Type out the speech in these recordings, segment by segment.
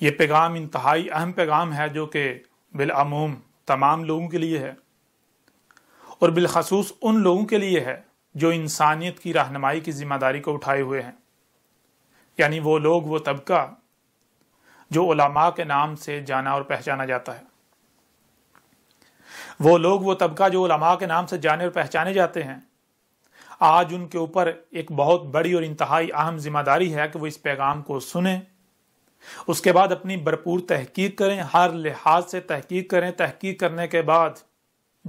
یہ پیغام انتہائی اہم پیغام ہے جو کہ بالعموم تمام لوگوں کے لیے ہے اور بالخصوص ان لوگوں کے لیے ہے جو انسانیت کی رہنمائی کی ذمہ داری کو اٹھائے ہوئے ہیں یعنی وہ لوگ وہ طبقہ جو علماء کے نام سے جانا اور پہچانا جاتا ہے وہ لوگ وہ طبقہ جو علماء کے نام سے جانے اور پہچانے جاتے ہیں آج ان کے اوپر ایک بہت بڑی اور انتہائی اہم ذمہ داری ہے کہ وہ اس پیغام کو سنیں اس کے بعد اپنی بھرپور تحقیق کریں ہر لحاظ سے تحقیق کریں تحقیق کرنے کے بعد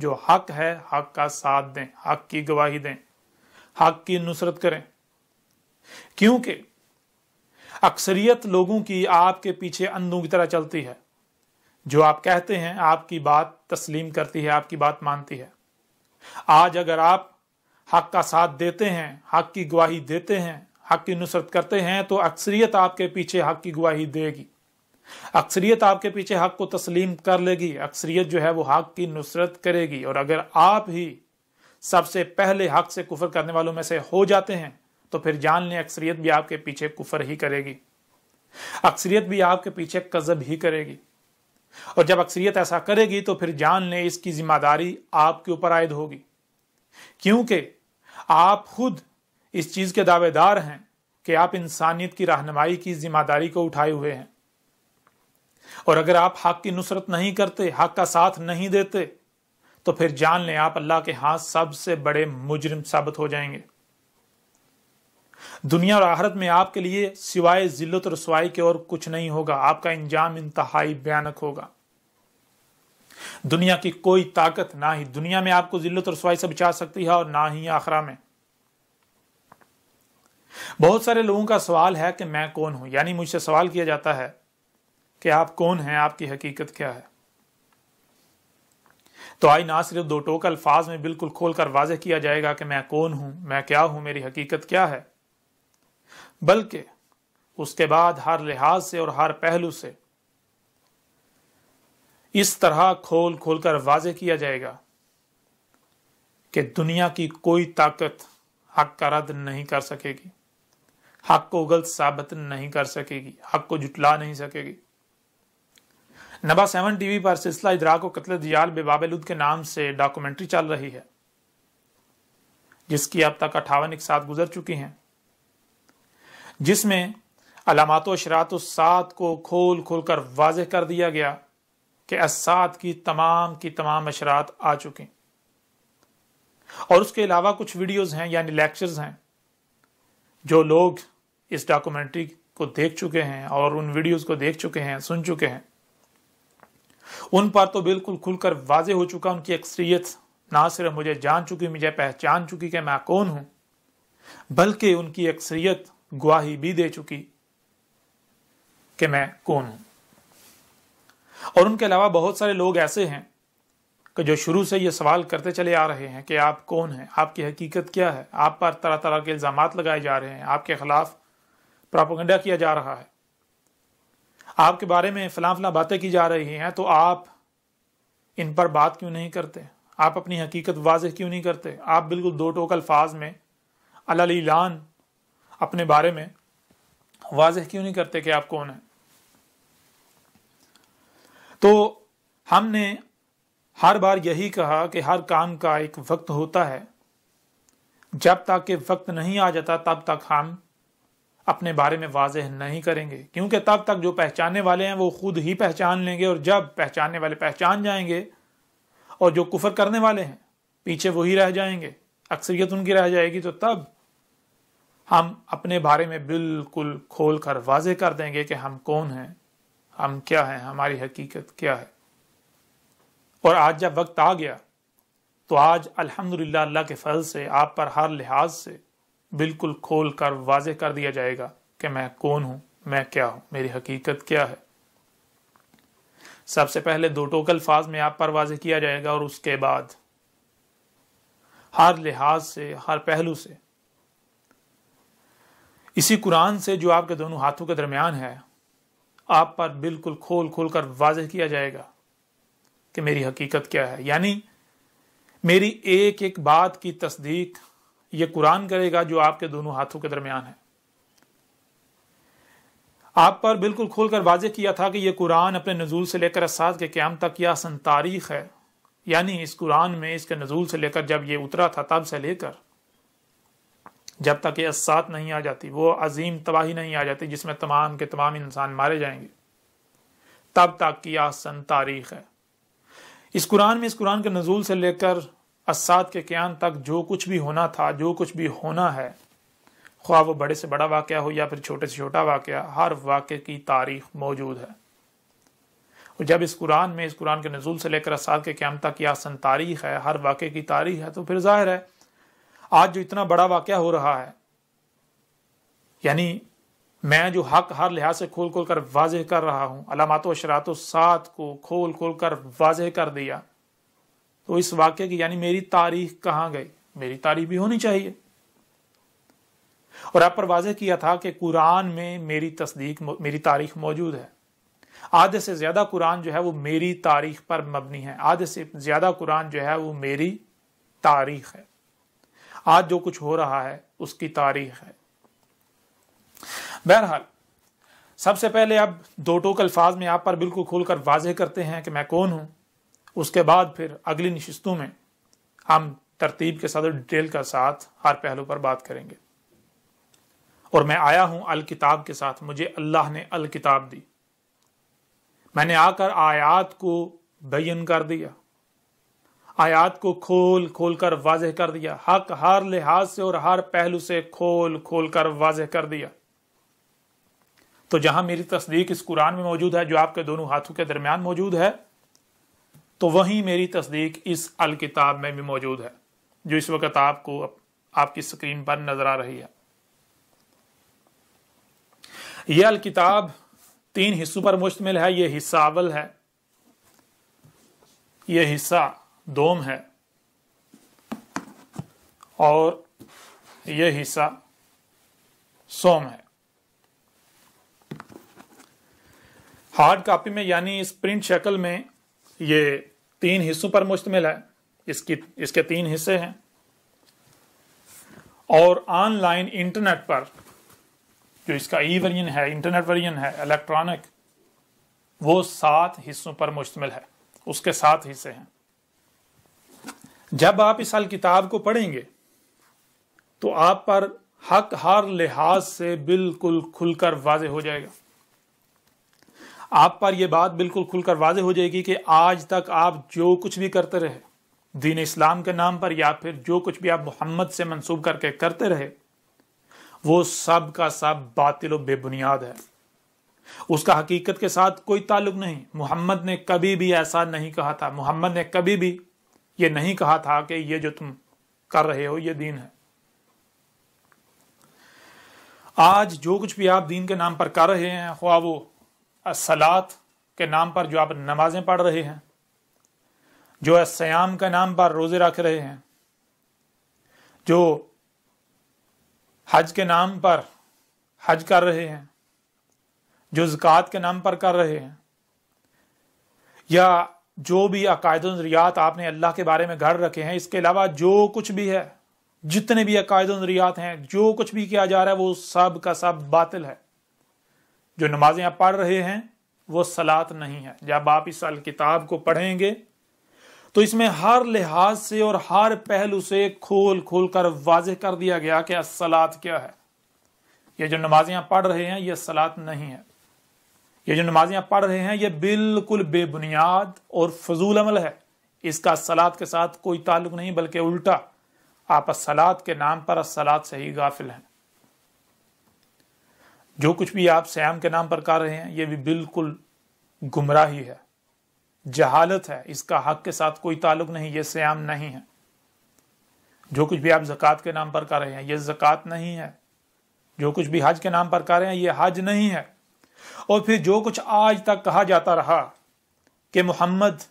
جو حق ہے حق کا ساتھ دیں حق کی گواہی دیں حق کی نصرت کریں کیونکہ اکثریت لوگوں کی آپ کے پیچھے اندوں کی طرح چلتی ہے جو آپ کہتے ہیں آپ کی بات تسلیم کرتی ہے آپ کی بات مانتی ہے آج اگر آپ حق کا ساتھ دیتے ہیں حق کی گواہی دیتے ہیں حق کی نصرت کرتے ہیں تو اکثریت آپ کے پیچھے حق کی گواہی دے گی اکثریت آپ کے پیچھے حق کو تسلیم کر لے گی اکثریت جو ہے وہ حق کی نصرت کرے گی اور اگر آپ ہی سب سے پہلے حق سے کفر کرنے والوں میں سے ہو جاتے ہیں تو پھر جان لیں اکثریت بھی آپ کے پیچھے کفر ہی کرے گی اکثریت بھی آپ کے پیچھے قذب ہی کرے گی اور جب اکثریت ایسا کرے گی تو پھر جان لیں اس کی ذمہ داری آپ کے اوپر عائد ہوگی کیونکہ آپ خود اس چیز کے دعوے دار ہیں کہ آپ انسانیت کی رہنمائی کی ذمہ داری کو اٹھائے ہوئے ہیں اور اگر آپ حق کی نصرت نہیں کرتے حق کا ساتھ نہیں دیتے تو پھر جان لیں آپ اللہ کے ہاں سب سے بڑے مجرم ثابت ہو جائیں گے دنیا اور آہرت میں آپ کے لیے سوائے ذلت اور رسوائی کے اور کچھ نہیں ہوگا آپ کا انجام انتہائی بیانک ہوگا دنیا کی کوئی طاقت نہ ہی دنیا میں آپ کو ذلت اور سوائی سے بچا سکتی ہے اور نہ ہی آخرہ میں بہت سارے لوگوں کا سوال ہے کہ میں کون ہوں یعنی مجھ سے سوال کیا جاتا ہے کہ آپ کون ہیں آپ کی حقیقت کیا ہے تو آئی نہ صرف دو ٹوک الفاظ میں بالکل کھول کر واضح کیا جائے گا کہ میں کون ہوں میں کیا ہوں میری حقیقت کیا ہے بلکہ اس کے بعد ہر لحاظ سے اور ہر پہلو سے اس طرح کھول کھول کر واضح کیا جائے گا کہ دنیا کی کوئی طاقت حق کا رد نہیں کر سکے گی حق کو ثابت نہیں کر سکے گی حق کو جٹلا نہیں سکے گی نبا سیون ٹی وی پر سلسلہ ادراک و قتل دیال بے باب لود کے نام سے ڈاکومنٹری چل رہی ہے جس کی اب تک اٹھاون ایک ساتھ گزر چکی ہیں جس میں علامات و اشرات اشراۃسات کو کھول کھول کر واضح کر دیا گیا کہ اسات کی تمام کی تمام اشرات آ چکے اور اس کے علاوہ کچھ ویڈیوز ہیں یعنی لیکچرز ہیں جو لوگ اس ڈاکومنٹری کو دیکھ چکے ہیں اور ان ویڈیوز کو دیکھ چکے ہیں سن چکے ہیں ان پر تو بالکل کھل کر واضح ہو چکا ان کی اکثریت نہ صرف مجھے جان چکی مجھے پہچان چکی کہ میں کون ہوں بلکہ ان کی اکثریت گواہی بھی دے چکی کہ میں کون ہوں اور ان کے علاوہ بہت سارے لوگ ایسے ہیں کہ جو شروع سے یہ سوال کرتے چلے آ رہے ہیں کہ آپ کون ہیں آپ کی حقیقت کیا ہے آپ پر طرح طرح کے الزامات لگائے جا رہے ہیں آپ کے خلاف پراپوگنڈا کیا جا رہا ہے آپ کے بارے میں فلاں فلاں باتیں کی جا رہی ہیں تو آپ ان پر بات کیوں نہیں کرتے آپ اپنی حقیقت واضح کیوں نہیں کرتے آپ بالکل دو ٹوک الفاظ میں اللہ علی لان اپنے بارے میں واضح کیوں نہیں کرتے کہ آپ کون ہیں تو ہم نے ہر بار یہی کہا کہ ہر کام کا ایک وقت ہوتا ہے جب تک کہ وقت نہیں آ جاتا تب تک ہم اپنے بارے میں واضح نہیں کریں گے کیونکہ تب تک جو پہچاننے والے ہیں وہ خود ہی پہچان لیں گے اور جب پہچاننے والے پہچان جائیں گے اور جو کفر کرنے والے ہیں پیچھے وہی رہ جائیں گے اکثریت ان کی رہ جائے گی تو تب ہم اپنے بارے میں بالکل کھول کر واضح کر دیں گے کہ ہم کون ہیں ہم کیا ہیں ہماری حقیقت کیا ہے اور آج جب وقت آ گیا تو آج الحمد اللہ کے فضل سے آپ پر ہر لحاظ سے بالکل کھول کر واضح کر دیا جائے گا کہ میں کون ہوں میں کیا ہوں میری حقیقت کیا ہے سب سے پہلے دو ٹوک الفاظ میں آپ پر واضح کیا جائے گا اور اس کے بعد ہر لحاظ سے ہر پہلو سے اسی قرآن سے جو آپ کے دونوں ہاتھوں کے درمیان ہے آپ پر بالکل کھول کھول کر واضح کیا جائے گا کہ میری حقیقت کیا ہے یعنی میری ایک ایک بات کی تصدیق یہ قرآن کرے گا جو آپ کے دونوں ہاتھوں کے درمیان ہے آپ پر بالکل کھول کر واضح کیا تھا کہ یہ قرآن اپنے نزول سے لے کر اساد کے قیام تک یہ آسن تاریخ ہے یعنی اس اس قرآن میں کے نزول سے لے کر جب یہ اترا تھا تب سے لے کر جب تک یہ اسات نہیں آ جاتی وہ عظیم تباہی نہیں آ جاتی جس میں تمام کے تمام انسان مارے جائیں گے تب تک یہ آسن تاریخ ہے اس قرآن میں اس قرآن کے نزول سے لے کر اسات کے قیام تک جو کچھ بھی ہونا تھا جو کچھ بھی ہونا ہے خواہ وہ بڑے سے بڑا واقعہ ہو یا پھر چھوٹے سے چھوٹا واقعہ ہر واقعے کی تاریخ موجود ہے اور جب اس قرآن میں اس قرآن کے نزول سے لے کر اسات کے قیام تک یہ آسن تاریخ ہے ہر واقعے کی تاریخ ہے تو پھر ظاہر ہے آج جو اتنا بڑا واقعہ ہو رہا ہے یعنی میں جو حق ہر لحاظ سے کھول کھول کر واضح کر رہا ہوں علامات و اشرات و سات کو کھول کھول کر واضح کر دیا تو اس واقعے کی یعنی میری تاریخ کہاں گئی میری تاریخ بھی ہونی چاہیے اور آپ پر واضح کیا تھا کہ قرآن میں میری تصدیق میری تاریخ موجود ہے آدھے سے زیادہ قرآن جو ہے وہ میری تاریخ پر مبنی ہے آدھے سے زیادہ قرآن جو ہے وہ میری تاریخ ہے آج جو کچھ ہو رہا ہے اس کی تاریخ ہے بہرحال سب سے پہلے اب دو ٹوک الفاظ میں آپ پر بالکل کھول کر واضح کرتے ہیں کہ میں کون ہوں اس کے بعد پھر اگلی نشستوں میں ہم ترتیب کے ساتھ ڈیٹیل کا ساتھ ہر پہلو پر بات کریں گے اور میں آیا ہوں الکتاب کے ساتھ مجھے اللہ نے الکتاب دی میں نے آ کر آیات کو بین کر دیا آیات کو کھول کھول کر واضح کر دیا حق ہر لحاظ سے اور ہر پہلو سے کھول کھول کر واضح کر دیا تو جہاں میری تصدیق اس قرآن میں موجود ہے جو آپ کے دونوں ہاتھوں کے درمیان موجود ہے تو وہیں میری تصدیق اس الکتاب میں بھی موجود ہے جو اس وقت آپ کو آپ کی سکرین پر نظر آ رہی ہے یہ الکتاب تین حصوں پر مشتمل ہے یہ حصہ اول ہے یہ حصہ دوم ہے اور یہ حصہ سوم ہے ہارڈ کاپی میں یعنی اس پرنٹ شکل میں یہ تین حصوں پر مشتمل ہے اس کی اس کے تین حصے ہیں اور آن لائن انٹرنیٹ پر جو اس کا ای ورژن ہے انٹرنیٹ ورژن ہے الیکٹرانک وہ سات حصوں پر مشتمل ہے اس کے سات حصے ہیں جب آپ اس سال کتاب کو پڑھیں گے تو آپ پر حق ہر لحاظ سے بالکل کھل کر واضح ہو جائے گا آپ پر یہ بات بالکل کھل کر واضح ہو جائے گی کہ آج تک آپ جو کچھ بھی کرتے رہے دین اسلام کے نام پر یا پھر جو کچھ بھی آپ محمد سے منسوب کر کے کرتے رہے وہ سب کا سب باطل و بے بنیاد ہے اس کا حقیقت کے ساتھ کوئی تعلق نہیں محمد نے کبھی بھی ایسا نہیں کہا تھا محمد نے کبھی بھی یہ نہیں کہا تھا کہ یہ جو تم کر رہے ہو یہ دین ہے آج جو کچھ بھی آپ دین کے نام پر کر رہے ہیں خواہ وہ سلاد کے نام پر جو آپ نمازیں پڑھ رہے ہیں جو سیام کے نام پر روزے رکھ رہے ہیں جو حج کے نام پر حج کر رہے ہیں جو زکوٰۃ کے نام پر کر رہے ہیں یا جو بھی عقائد و نظریات آپ نے اللہ کے بارے میں گھڑ رکھے ہیں اس کے علاوہ جو کچھ بھی ہے جتنے بھی عقائد و نظریات ہیں جو کچھ بھی کیا جا رہا ہے وہ سب کا سب باطل ہے جو نمازیں آپ پڑھ رہے ہیں وہ سلاد نہیں ہے جب آپ اس الکتاب کو پڑھیں گے تو اس میں ہر لحاظ سے اور ہر پہلو سے کھول کھول کر واضح کر دیا گیا کہ اصلاط کیا ہے یہ جو نمازیاں پڑھ رہے ہیں یہ سلاد نہیں ہے یہ جو نمازیاں پڑھ رہے ہیں یہ بالکل بے بنیاد اور فضول عمل ہے اس کا سلاد کے ساتھ کوئی تعلق نہیں بلکہ الٹا آپ اصلاد کے نام پر اصلاد سے ہی غافل ہیں جو کچھ بھی آپ سیام کے نام پر کر رہے ہیں یہ بھی بالکل گمراہی ہے جہالت ہے اس کا حق کے ساتھ کوئی تعلق نہیں یہ سیام نہیں ہے جو کچھ بھی آپ زکوٰۃ کے نام پر کر رہے ہیں یہ زکوٰۃ نہیں ہے جو کچھ بھی حج کے نام پر کر رہے ہیں یہ حج نہیں ہے اور پھر جو کچھ آج تک کہا جاتا رہا کہ محمد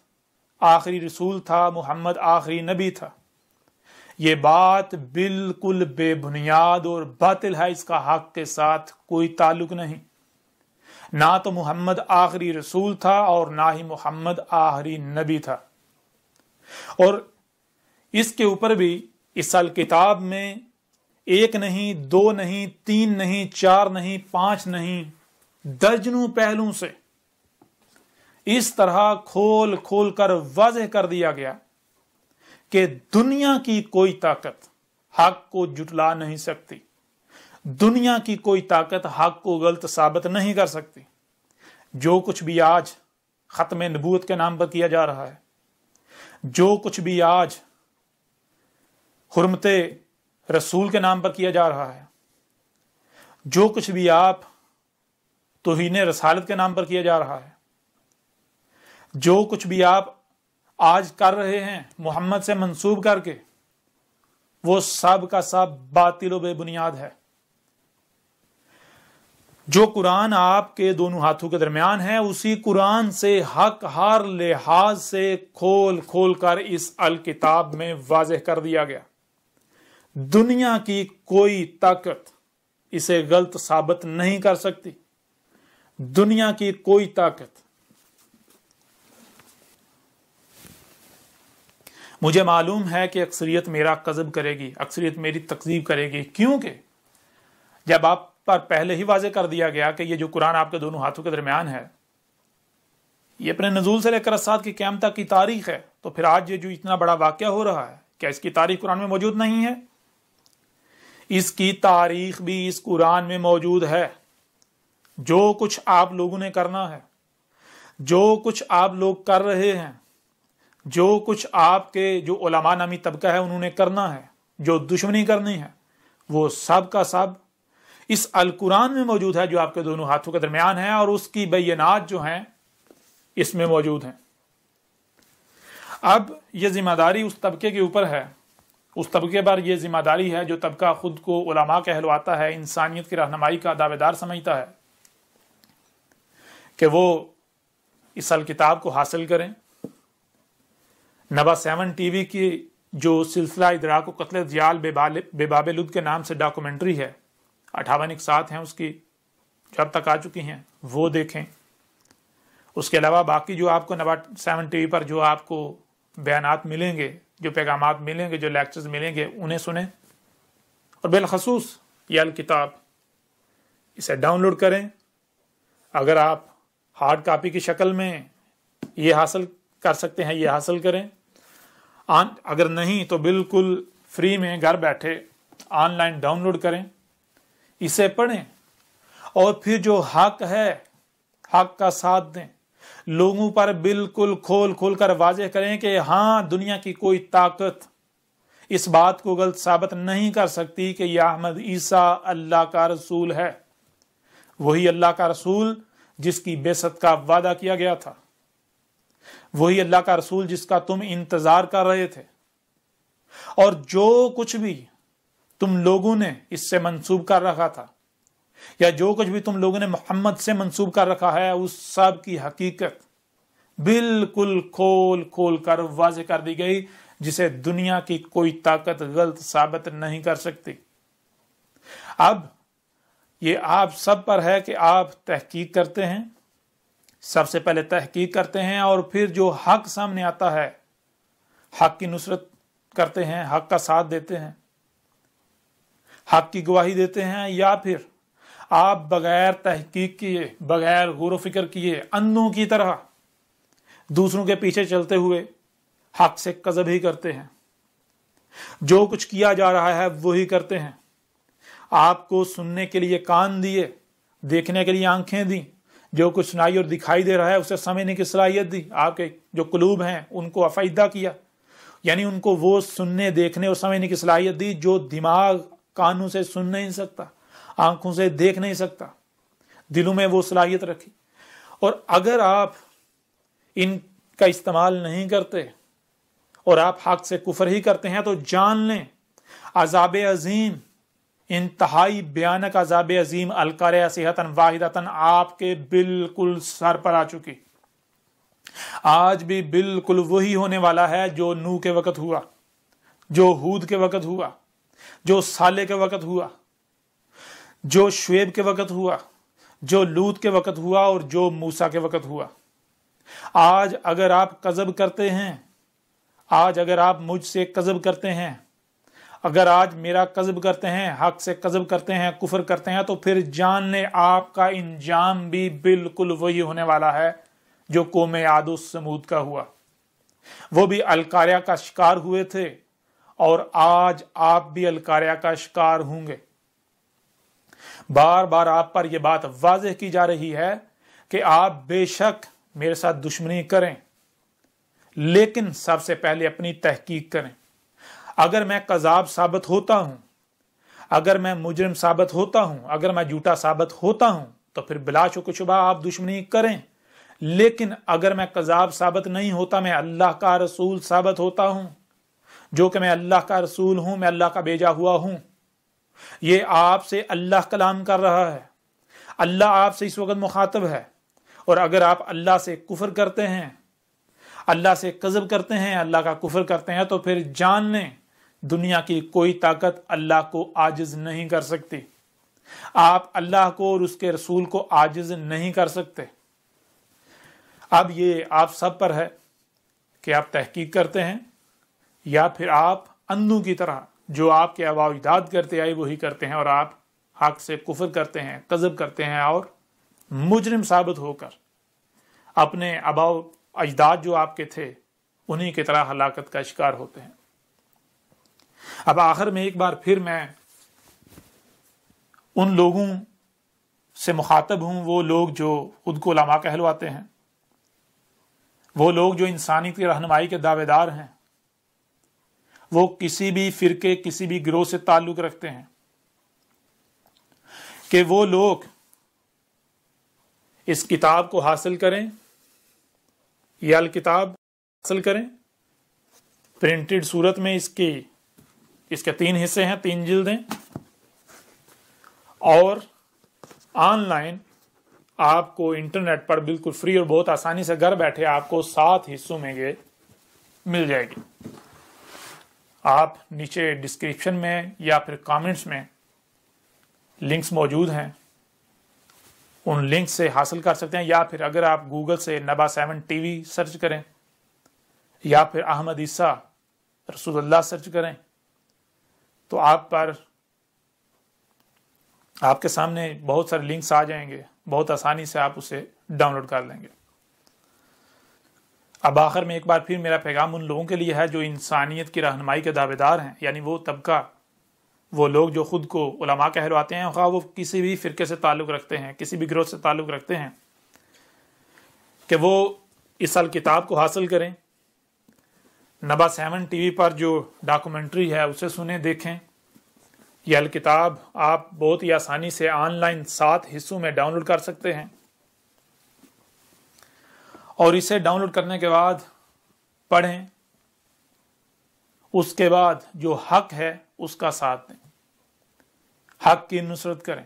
آخری رسول تھا محمد آخری نبی تھا یہ بات بالکل بے بنیاد اور باطل ہے اس کا حق کے ساتھ کوئی تعلق نہیں نہ تو محمد آخری رسول تھا اور نہ ہی محمد آخری نبی تھا اور اس کے اوپر بھی اس سال کتاب میں ایک نہیں دو نہیں تین نہیں چار نہیں پانچ نہیں درجنوں پہلوں سے اس طرح کھول کھول کر واضح کر دیا گیا کہ دنیا کی کوئی طاقت حق کو جٹلا نہیں سکتی دنیا کی کوئی طاقت حق کو غلط ثابت نہیں کر سکتی جو کچھ بھی آج ختم نبوت کے نام پر کیا جا رہا ہے جو کچھ بھی آج حرمت رسول کے نام پر کیا جا رہا ہے جو کچھ بھی آپ توہین رسالت کے نام پر کیا جا رہا ہے جو کچھ بھی آپ آج کر رہے ہیں محمد سے منسوب کر کے وہ سب کا سب باطل و بے بنیاد ہے جو قرآن آپ کے دونوں ہاتھوں کے درمیان ہے اسی قرآن سے حق ہر لحاظ سے کھول کھول کر اس الکتاب میں واضح کر دیا گیا دنیا کی کوئی طاقت اسے غلط ثابت نہیں کر سکتی دنیا کی کوئی طاقت مجھے معلوم ہے کہ اکثریت میرا قذب کرے گی اکثریت میری تقزیب کرے گی کیونکہ جب آپ پر پہلے ہی واضح کر دیا گیا کہ یہ جو قرآن آپ کے دونوں ہاتھوں کے درمیان ہے یہ اپنے نزول سے لے کر اسات کی قیام تک کی تاریخ ہے تو پھر آج یہ جو اتنا بڑا واقعہ ہو رہا ہے کیا اس کی تاریخ قرآن میں موجود نہیں ہے اس کی تاریخ بھی اس قرآن میں موجود ہے جو کچھ آپ لوگوں نے کرنا ہے جو کچھ آپ لوگ کر رہے ہیں جو کچھ آپ کے جو علماء نامی طبقہ ہے انہوں نے کرنا ہے جو دشمنی کرنی ہے وہ سب کا سب اس القرآن میں موجود ہے جو آپ کے دونوں ہاتھوں کے درمیان ہے اور اس کی بینات جو ہیں اس میں موجود ہیں اب یہ ذمہ داری اس طبقے کے اوپر ہے اس طبقے پر یہ ذمہ داری ہے جو طبقہ خود کو علماء کہلواتا ہے انسانیت کی رہنمائی کا دعوے دار سمجھتا ہے کہ وہ اس الکتاب کو حاصل کریں نبا سیون ٹی وی کی جو سلسلہ ادراک و قتل یال بے باب لد کے نام سے ڈاکومنٹری ہے اٹھاون ایک ساتھ ہیں اس کی جو اب تک آ چکی ہیں وہ دیکھیں اس کے علاوہ باقی جو آپ کو نبا سیون ٹی وی پر جو آپ کو بیانات ملیں گے جو پیغامات ملیں گے جو لیکچرز ملیں گے انہیں سنیں اور بالخصوص یہ الکتاب اسے ڈاؤن لوڈ کریں اگر آپ ہارڈ کاپی کی شکل میں یہ حاصل کر سکتے ہیں یہ حاصل کریں آن اگر نہیں تو بالکل فری میں گھر بیٹھے آن لائن ڈاؤن لوڈ کریں اسے پڑھیں اور پھر جو حق ہے حق کا ساتھ دیں لوگوں پر بالکل کھول کھول کر واضح کریں کہ ہاں دنیا کی کوئی طاقت اس بات کو غلط ثابت نہیں کر سکتی کہ یہ احمد عیسیٰ اللہ کا رسول ہے وہی اللہ کا رسول جس کی بے کا وعدہ کیا گیا تھا وہی اللہ کا رسول جس کا تم انتظار کر رہے تھے اور جو کچھ بھی تم لوگوں نے اس سے منسوب کر رکھا تھا یا جو کچھ بھی تم لوگوں نے محمد سے منسوب کر رکھا ہے اس سب کی حقیقت بالکل کھول کھول کر واضح کر دی گئی جسے دنیا کی کوئی طاقت غلط ثابت نہیں کر سکتی اب یہ آپ سب پر ہے کہ آپ تحقیق کرتے ہیں سب سے پہلے تحقیق کرتے ہیں اور پھر جو حق سامنے آتا ہے حق کی نصرت کرتے ہیں حق کا ساتھ دیتے ہیں حق کی گواہی دیتے ہیں یا پھر آپ بغیر تحقیق کیے بغیر غور و فکر کیے اندوں کی طرح دوسروں کے پیچھے چلتے ہوئے حق سے قزب ہی کرتے ہیں جو کچھ کیا جا رہا ہے وہی وہ کرتے ہیں آپ کو سننے کے لیے کان دیے دیکھنے کے لیے آنکھیں دیں جو کچھ سنائی اور دکھائی دے رہا ہے اسے سمجھنے کی صلاحیت دی آپ کے جو قلوب ہیں ان کو افائدہ کیا یعنی ان کو وہ سننے دیکھنے اور سمجھنے کی صلاحیت دی جو دماغ کانوں سے سن نہیں سکتا آنکھوں سے دیکھ نہیں سکتا دلوں میں وہ صلاحیت رکھی اور اگر آپ ان کا استعمال نہیں کرتے اور آپ حق سے کفر ہی کرتے ہیں تو جان لیں عذاب عظیم انتہائی بیانک عذاب عظیم الکار صحتاً واحدتاً آپ کے بالکل سر پر آ چکی آج بھی بالکل وہی ہونے والا ہے جو نو کے وقت ہوا جو ہود کے وقت ہوا جو سالے کے وقت ہوا جو شعیب کے وقت ہوا جو لوت کے وقت ہوا اور جو موسا کے وقت ہوا آج اگر آپ قذب کرتے ہیں آج اگر آپ مجھ سے قذب کرتے ہیں اگر آج میرا قذب کرتے ہیں حق سے قذب کرتے ہیں کفر کرتے ہیں تو پھر جان نے آپ کا انجام بھی بالکل وہی ہونے والا ہے جو قوم عاد سمود کا ہوا وہ بھی الکاریہ کا شکار ہوئے تھے اور آج آپ بھی الکاریہ کا شکار ہوں گے بار بار آپ پر یہ بات واضح کی جا رہی ہے کہ آپ بے شک میرے ساتھ دشمنی کریں لیکن سب سے پہلے اپنی تحقیق کریں اگر میں قذاب ثابت ہوتا ہوں اگر میں مجرم ثابت ہوتا ہوں اگر میں جھوٹا ثابت ہوتا ہوں تو پھر شک و شبہ آپ دشمنی کریں لیکن اگر میں قذاب ثابت نہیں ہوتا میں اللہ کا رسول ثابت ہوتا ہوں جو کہ میں اللہ کا رسول ہوں میں اللہ کا بیجا ہوا ہوں یہ آپ سے اللہ کلام کر رہا ہے اللہ آپ سے اس وقت مخاطب ہے اور اگر آپ اللہ سے کفر کرتے ہیں اللہ سے قذب کرتے ہیں اللہ کا کفر کرتے ہیں تو پھر جان لیں دنیا کی کوئی طاقت اللہ کو آجز نہیں کر سکتی آپ اللہ کو اور اس کے رسول کو آجز نہیں کر سکتے اب یہ آپ سب پر ہے کہ آپ تحقیق کرتے ہیں یا پھر آپ اندھوں کی طرح جو آپ کے آباؤ اجداد کرتے آئے وہی کرتے ہیں اور آپ حق سے کفر کرتے ہیں قذب کرتے ہیں اور مجرم ثابت ہو کر اپنے آباؤ اجداد جو آپ کے تھے انہی کی طرح ہلاکت کا شکار ہوتے ہیں اب آخر میں ایک بار پھر میں ان لوگوں سے مخاطب ہوں وہ لوگ جو خود کو علماء کہلواتے ہیں وہ لوگ جو کی رہنمائی کے دعوے دار ہیں وہ کسی بھی فرقے کسی بھی گروہ سے تعلق رکھتے ہیں کہ وہ لوگ اس کتاب کو حاصل کریں یا الکتاب حاصل کریں پرنٹڈ صورت میں اس کی اس کے تین حصے ہیں تین جلدیں اور آن لائن آپ کو انٹرنیٹ پر بالکل فری اور بہت آسانی سے گھر بیٹھے آپ کو سات حصوں میں یہ مل جائے گی آپ نیچے ڈسکرپشن میں یا پھر کامنٹس میں لنکس موجود ہیں ان لنک سے حاصل کر سکتے ہیں یا پھر اگر آپ گوگل سے نبا سیون ٹی وی سرچ کریں یا پھر احمد عیسیٰ رسول اللہ سرچ کریں تو آپ پر آپ کے سامنے بہت سارے لنکس آ جائیں گے بہت آسانی سے آپ اسے ڈاؤن لوڈ کر لیں گے اب آخر میں ایک بار پھر میرا پیغام ان لوگوں کے لیے ہے جو انسانیت کی رہنمائی کے دعوے دار ہیں یعنی وہ طبقہ وہ لوگ جو خود کو علماء کہلواتے ہیں خواہ وہ کسی بھی فرقے سے تعلق رکھتے ہیں کسی بھی گروہ سے تعلق رکھتے ہیں کہ وہ اس سال کتاب کو حاصل کریں نبا سیون ٹی وی پر جو ڈاکومنٹری ہے اسے سنیں دیکھیں یہ الکتاب آپ بہت ہی آسانی سے آن لائن سات حصوں میں ڈاؤن لوڈ کر سکتے ہیں اور اسے ڈاؤن لوڈ کرنے کے بعد پڑھیں اس کے بعد جو حق ہے اس کا ساتھ دیں حق کی نصرت کریں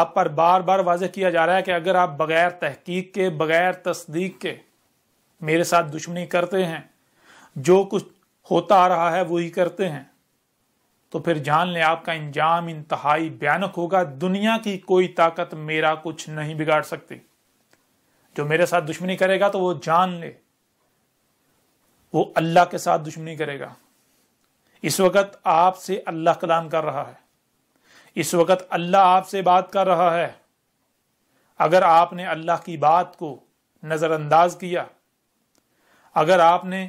آپ پر بار بار واضح کیا جا رہا ہے کہ اگر آپ بغیر تحقیق کے بغیر تصدیق کے میرے ساتھ دشمنی کرتے ہیں جو کچھ ہوتا آ رہا ہے وہی کرتے ہیں تو پھر جان لیں آپ کا انجام انتہائی بیانک ہوگا دنیا کی کوئی طاقت میرا کچھ نہیں بگاڑ سکتی جو میرے ساتھ دشمنی کرے گا تو وہ جان لے وہ اللہ کے ساتھ دشمنی کرے گا اس وقت آپ سے اللہ کلام کر رہا ہے اس وقت اللہ آپ سے بات کر رہا ہے اگر آپ نے اللہ کی بات کو نظر انداز کیا اگر آپ نے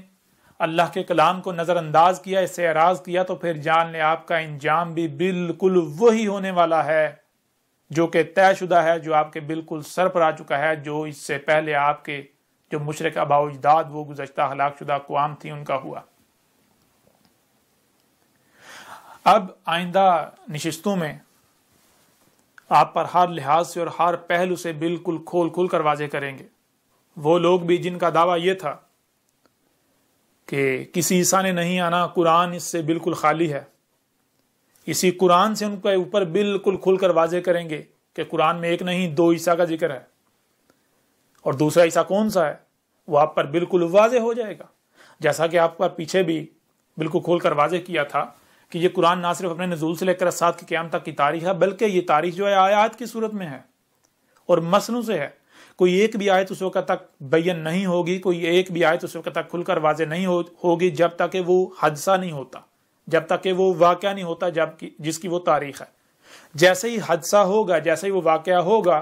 اللہ کے کلام کو نظر انداز کیا اس سے اراض کیا تو پھر جان لے آپ کا انجام بھی بالکل وہی ہونے والا ہے جو کہ طے شدہ ہے جو آپ کے بالکل سر پر آ چکا ہے جو اس سے پہلے آپ کے جو مشرق آبا اجداد وہ گزشتہ ہلاک شدہ قوام تھی ان کا ہوا اب آئندہ نشستوں میں آپ پر ہر لحاظ سے اور ہر پہلو سے بالکل کھول کھول کر واضح کریں گے وہ لوگ بھی جن کا دعویٰ یہ تھا کہ کسی عیسیٰ نے نہیں آنا قرآن اس سے بالکل خالی ہے اسی قرآن سے ان کے اوپر بالکل کھل کر واضح کریں گے کہ قرآن میں ایک نہیں دو عیسیٰ کا ذکر ہے اور دوسرا عیسیٰ کون سا ہے وہ آپ پر بالکل واضح ہو جائے گا جیسا کہ آپ پر پیچھے بھی بالکل کھول کر واضح کیا تھا کہ یہ قرآن نہ صرف اپنے نزول سے لے کر اسات کے قیام تک کی تاریخ ہے بلکہ یہ تاریخ جو ہے آیات کی صورت میں ہے اور مصنوع سے ہے کوئی ایک بھی آیت اس وقت تک بین نہیں ہوگی کوئی ایک بھی آیت اس وقت تک کھل کر واضح نہیں ہوگی جب تک کہ وہ حادثہ نہیں ہوتا جب تک کہ وہ واقعہ نہیں ہوتا جس کی وہ تاریخ ہے جیسے ہی حادثہ ہوگا جیسے ہی وہ واقعہ ہوگا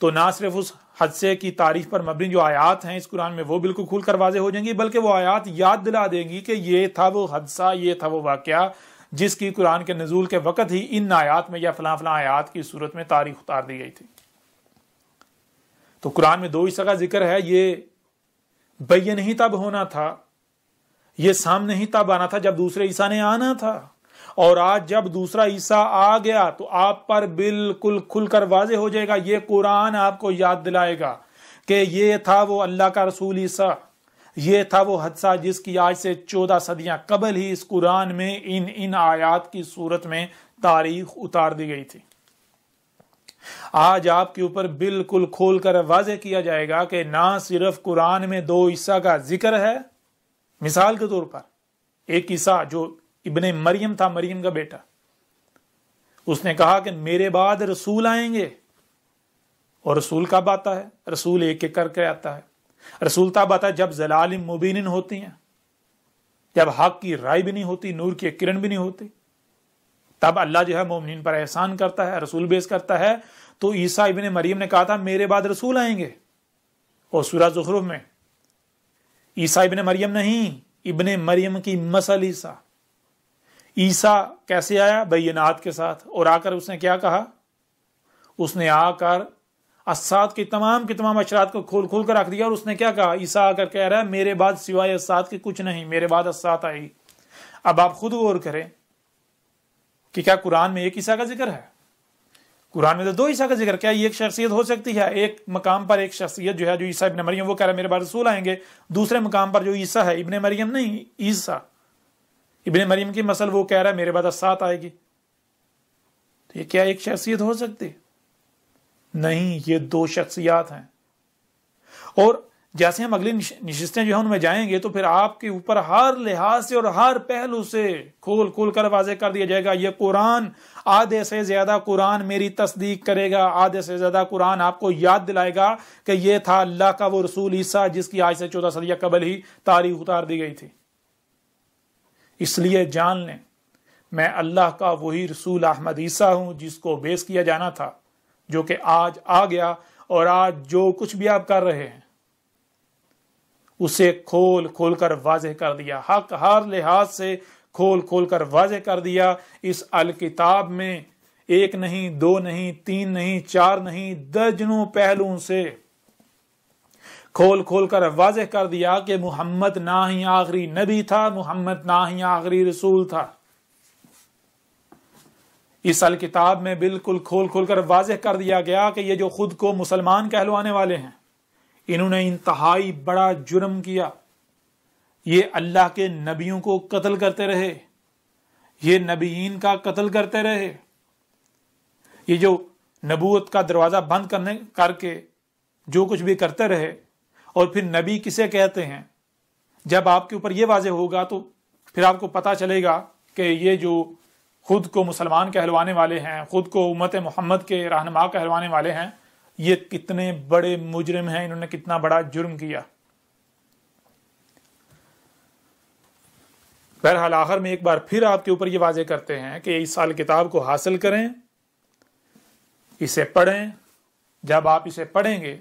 تو نہ صرف اس حادثے کی تاریخ پر مبنی جو آیات ہیں اس قرآن میں وہ بالکل کھل کر واضح ہو جائیں گی بلکہ وہ آیات یاد دلا دیں گی کہ یہ تھا وہ حادثہ یہ تھا وہ واقعہ جس کی قرآن کے نزول کے وقت ہی ان آیات میں یا فلاں فلاں آیات کی صورت میں تاریخ اتار دی گئی تھی تو قرآن میں دو عیسیٰ کا ذکر ہے یہ بین نہیں تب ہونا تھا یہ سامنے ہی تب آنا تھا جب دوسرے عیسیٰ نے آنا تھا اور آج جب دوسرا عیسیٰ آ گیا تو آپ پر بالکل کھل کر واضح ہو جائے گا یہ قرآن آپ کو یاد دلائے گا کہ یہ تھا وہ اللہ کا رسول عیسیٰ یہ تھا وہ حادثہ جس کی آج سے چودہ صدیاں قبل ہی اس قرآن میں ان ان آیات کی صورت میں تاریخ اتار دی گئی تھی آج آپ کے اوپر بالکل کھول کر واضح کیا جائے گا کہ نہ صرف قرآن میں دو عیسیٰ کا ذکر ہے مثال کے طور پر ایک عیسیٰ جو ابن مریم تھا مریم کا بیٹا اس نے کہا کہ میرے بعد رسول آئیں گے اور رسول کا بات ہے رسول ایک ایک کر کے آتا ہے رسول تب آتا ہے جب زلال مبین ہوتی ہیں جب حق کی رائے بھی نہیں ہوتی نور کی ایک کرن بھی نہیں ہوتی تب اللہ جو ہے مومنین پر احسان کرتا ہے رسول بیس کرتا ہے تو عیسیٰ ابن مریم نے کہا تھا میرے بعد رسول آئیں گے اور سورہ زخرف میں عیسیٰ ابن مریم نہیں ابن مریم کی مسل عیسیٰ عیسیٰ کیسے آیا بینات کے ساتھ اور آ کر اس نے کیا کہا اس نے آ کر اسات کے تمام تمام اشرات کو کھول کھول کر رکھ دیا اور اس نے کیا کہا عیسا آ کر کہہ رہا ہے میرے بعد سوائے اسات کے کچھ نہیں میرے بعد اسات آئی اب آپ خود غور کریں کہ کیا قرآن میں ایک عیسیٰ کا ذکر ہے قرآن میں تو دو عیسیٰ کا ذکر کیا یہ ایک شخصیت ہو سکتی ہے ایک مقام پر ایک شخصیت جو ہے جو عیسیٰ ابن مریم وہ کہہ رہا ہے میرے بار رسول آئیں گے دوسرے مقام پر جو عیسیٰ ہے ابن مریم نہیں عیسیٰ ابن مریم کی مسل وہ کہہ رہا ہے میرے بعد سات آئے گی تو یہ کیا ایک شخصیت ہو سکتی نہیں یہ دو شخصیات ہیں اور جیسے ہم اگلی نشستیں جو ہیں ان میں جائیں گے تو پھر آپ کے اوپر ہر لحاظ سے اور ہر پہلو سے کھول کھول کر واضح کر دیا جائے گا یہ قرآن آدھے سے زیادہ قرآن میری تصدیق کرے گا آدھے سے زیادہ قرآن آپ کو یاد دلائے گا کہ یہ تھا اللہ کا وہ رسول عیسیٰ جس کی آج سے چودہ صدیہ قبل ہی تاریخ اتار دی گئی تھی اس لیے جان لیں میں اللہ کا وہی رسول احمد عیسیٰ ہوں جس کو بیس کیا جانا تھا جو کہ آج آ گیا اور آج جو کچھ بھی آپ کر رہے ہیں اسے کھول کھول کر واضح کر دیا حق ہر لحاظ سے کھول کھول کر واضح کر دیا اس الکتاب میں ایک نہیں دو نہیں تین نہیں چار نہیں درجنوں پہلوں سے کھول کھول کر واضح کر دیا کہ محمد نہ ہی آخری نبی تھا محمد نہ ہی آخری رسول تھا اس الکتاب میں بالکل کھول کھول کر واضح کر دیا گیا کہ یہ جو خود کو مسلمان کہلوانے والے ہیں انہوں نے انتہائی بڑا جرم کیا یہ اللہ کے نبیوں کو قتل کرتے رہے یہ نبیین کا قتل کرتے رہے یہ جو نبوت کا دروازہ بند کرنے کر کے جو کچھ بھی کرتے رہے اور پھر نبی کسے کہتے ہیں جب آپ کے اوپر یہ واضح ہوگا تو پھر آپ کو پتہ چلے گا کہ یہ جو خود کو مسلمان کہلوانے والے ہیں خود کو امت محمد کے رہنما کہلوانے والے ہیں یہ کتنے بڑے مجرم ہیں انہوں نے کتنا بڑا جرم کیا بہرحال آخر میں ایک بار پھر آپ کے اوپر یہ واضح کرتے ہیں کہ اس سال کتاب کو حاصل کریں اسے پڑھیں جب آپ اسے پڑھیں گے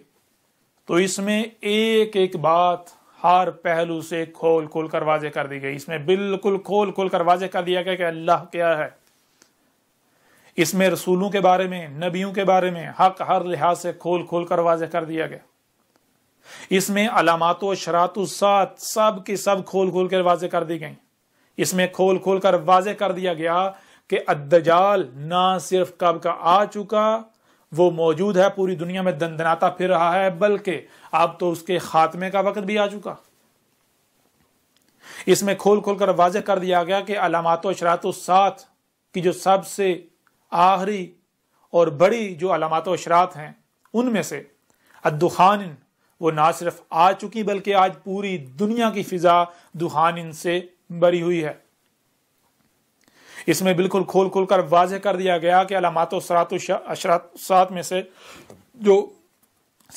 تو اس میں ایک ایک بات ہر پہلو سے کھول کھول کر واضح کر دی گئی اس میں بالکل کھول کھول کر واضح کر دیا گیا کہ اللہ کیا ہے اس میں رسولوں کے بارے میں نبیوں کے بارے میں حق ہر لحاظ سے کھول کھول کر واضح کر دیا گیا اس میں علامات و و سات سب کی سب کھول کھول کر واضح کر دی گئیں اس میں کھول کھول کر واضح کر دیا گیا کہ الدجال نہ صرف کب کا آ چکا وہ موجود ہے پوری دنیا میں دندناتا پھر رہا ہے بلکہ اب تو اس کے خاتمے کا وقت بھی آ چکا اس میں کھول کھول کر واضح کر دیا گیا کہ علامات و و ساتھ کی جو سب سے آخری اور بڑی جو علامات و اشرات ہیں ان میں سے الدخان وہ نہ صرف آ چکی بلکہ آج پوری دنیا کی فضا دخان ان سے بری ہوئی ہے اس میں بالکل کھول کھول کر واضح کر دیا گیا کہ علامات و سرات و اشرات میں سے جو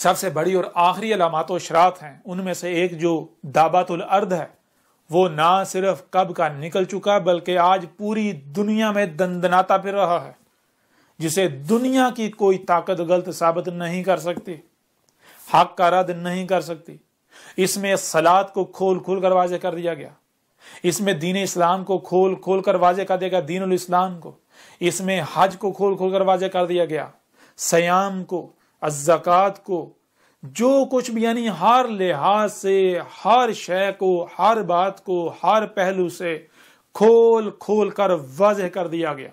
سب سے بڑی اور آخری علامات و اشرات ہیں ان میں سے ایک جو دابات الارض ہے وہ نہ صرف کب کا نکل چکا بلکہ آج پوری دنیا میں دندناتا پھر رہا ہے جسے دنیا کی کوئی طاقت غلط ثابت نہیں کر سکتی حق کا رد نہیں کر سکتی اس میں سلاد کو کھول کھول کر واضح کر دیا گیا اس میں دین اسلام کو کھول کھول کر واضح کر دیا گیا دین الاسلام کو اس میں حج کو کھول کھول کر واضح کر دیا گیا سیام کو ازکات کو جو کچھ بھی یعنی ہر لحاظ سے ہر شے کو ہر بات کو ہر پہلو سے کھول کھول کر واضح کر دیا گیا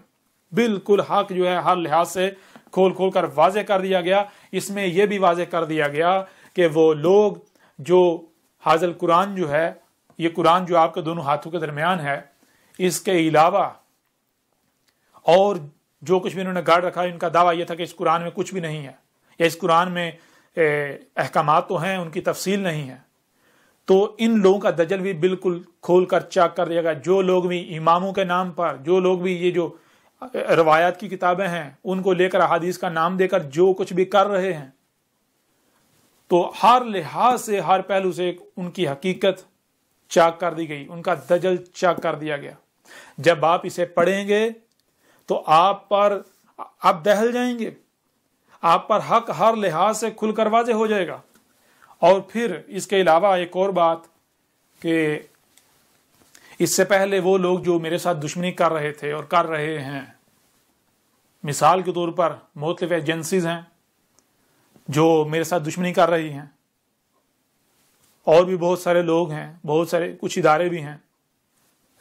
بالکل حق جو ہے ہر لحاظ سے کھول کھول کر واضح کر دیا گیا اس میں یہ بھی واضح کر دیا گیا کہ وہ لوگ جو حاضل قرآن جو ہے یہ قرآن جو آپ کے دونوں ہاتھوں کے درمیان ہے اس کے علاوہ اور جو کچھ بھی انہوں نے گاڑ رکھا ان کا دعویٰ یہ تھا کہ اس قرآن میں کچھ بھی نہیں ہے یا اس قرآن میں احکامات تو ہیں ان کی تفصیل نہیں ہے تو ان لوگوں کا دجل بھی بالکل کھول کر چیک کر دیا گیا جو لوگ بھی اماموں کے نام پر جو لوگ بھی یہ جو روایات کی کتابیں ہیں ان کو لے کر احادیث کا نام دے کر جو کچھ بھی کر رہے ہیں تو ہر لحاظ سے ہر پہلو سے ان کی حقیقت چاک کر دی گئی ان کا دجل چاک کر دیا گیا جب آپ اسے پڑھیں گے تو آپ پر آپ دہل جائیں گے آپ پر حق ہر لحاظ سے کھل کر واضح ہو جائے گا اور پھر اس کے علاوہ ایک اور بات کہ اس سے پہلے وہ لوگ جو میرے ساتھ دشمنی کر رہے تھے اور کر رہے ہیں مثال کے طور پر مختلف ایجنسیز ہیں جو میرے ساتھ دشمنی کر رہی ہیں اور بھی بہت سارے لوگ ہیں بہت سارے کچھ ادارے بھی ہیں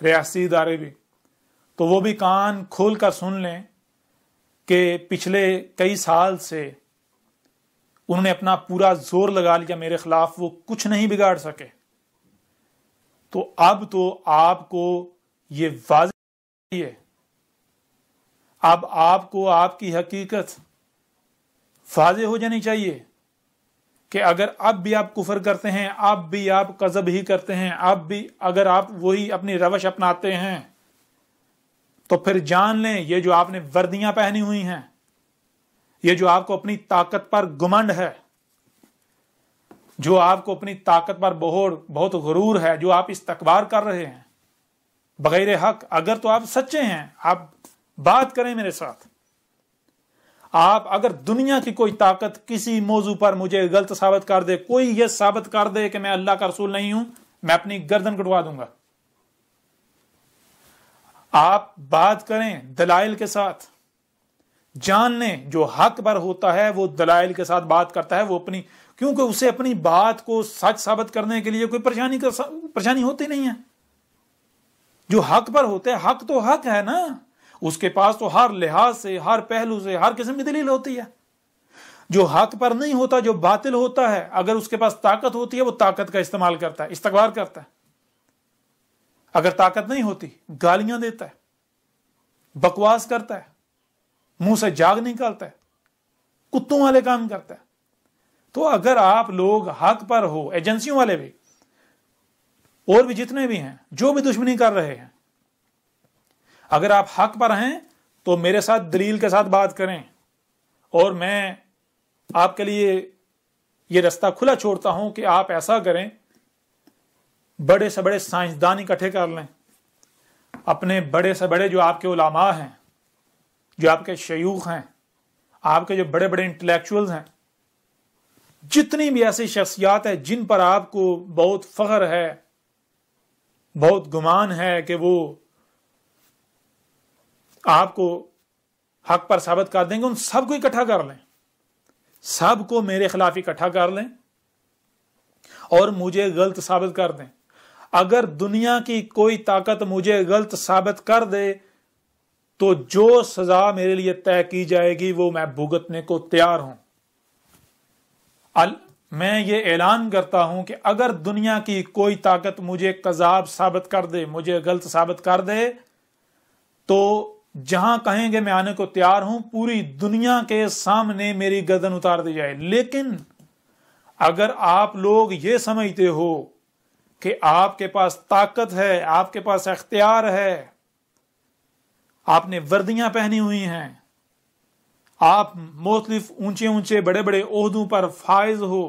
ریاستی ادارے بھی تو وہ بھی کان کھول کر سن لیں کہ پچھلے کئی سال سے انہوں نے اپنا پورا زور لگا لیا میرے خلاف وہ کچھ نہیں بگاڑ سکے تو اب تو آپ کو یہ واضح ہے اب آپ کو آپ کی حقیقت واضح ہو جانی چاہیے کہ اگر اب بھی آپ کفر کرتے ہیں اب بھی آپ قذب ہی کرتے ہیں اب بھی اگر آپ وہی اپنی روش اپناتے ہیں تو پھر جان لیں یہ جو آپ نے وردیاں پہنی ہوئی ہیں یہ جو آپ کو اپنی طاقت پر گمنڈ ہے جو آپ کو اپنی طاقت پر بہت بہت غرور ہے جو آپ استقبار کر رہے ہیں بغیر حق اگر تو آپ سچے ہیں آپ بات کریں میرے ساتھ آپ اگر دنیا کی کوئی طاقت کسی موضوع پر مجھے غلط ثابت کر دے کوئی یہ ثابت کر دے کہ میں اللہ کا رسول نہیں ہوں میں اپنی گردن کٹوا دوں گا آپ بات کریں دلائل کے ساتھ جاننے جو حق پر ہوتا ہے وہ دلائل کے ساتھ بات کرتا ہے وہ اپنی کیونکہ اسے اپنی بات کو سچ ثابت کرنے کے لیے کوئی پریشانی پریشانی ہوتی نہیں ہے جو حق پر ہوتا ہے حق تو حق ہے نا اس کے پاس تو ہر لحاظ سے ہر پہلو سے ہر قسم کی دلیل ہوتی ہے جو حق پر نہیں ہوتا جو باطل ہوتا ہے اگر اس کے پاس طاقت ہوتی ہے وہ طاقت کا استعمال کرتا ہے استغبار کرتا ہے اگر طاقت نہیں ہوتی گالیاں دیتا ہے بکواس کرتا ہے منہ سے جاگ نکالتا ہے کتوں والے کام کرتا ہے تو اگر آپ لوگ حق پر ہو ایجنسیوں والے بھی اور بھی جتنے بھی ہیں جو بھی دشمنی کر رہے ہیں اگر آپ حق پر ہیں تو میرے ساتھ دلیل کے ساتھ بات کریں اور میں آپ کے لیے یہ رستہ کھلا چھوڑتا ہوں کہ آپ ایسا کریں بڑے سے بڑے سائنسدان اکٹھے کر لیں اپنے بڑے سے بڑے جو آپ کے علماء ہیں جو آپ کے شیوخ ہیں آپ کے جو بڑے بڑے انٹلیکچوئلز ہیں جتنی بھی ایسی شخصیات ہیں جن پر آپ کو بہت فخر ہے بہت گمان ہے کہ وہ آپ کو حق پر ثابت کر دیں گے ان سب کو اکٹھا کر لیں سب کو میرے خلاف اکٹھا کر لیں اور مجھے غلط ثابت کر دیں اگر دنیا کی کوئی طاقت مجھے غلط ثابت کر دے تو جو سزا میرے لیے طے کی جائے گی وہ میں بھگتنے کو تیار ہوں میں یہ اعلان کرتا ہوں کہ اگر دنیا کی کوئی طاقت مجھے کذاب ثابت کر دے مجھے غلط ثابت کر دے تو جہاں کہیں گے میں آنے کو تیار ہوں پوری دنیا کے سامنے میری گردن اتار دی جائے لیکن اگر آپ لوگ یہ سمجھتے ہو کہ آپ کے پاس طاقت ہے آپ کے پاس اختیار ہے آپ نے وردیاں پہنی ہوئی ہیں آپ مختلف اونچے اونچے بڑے بڑے عہدوں پر فائز ہو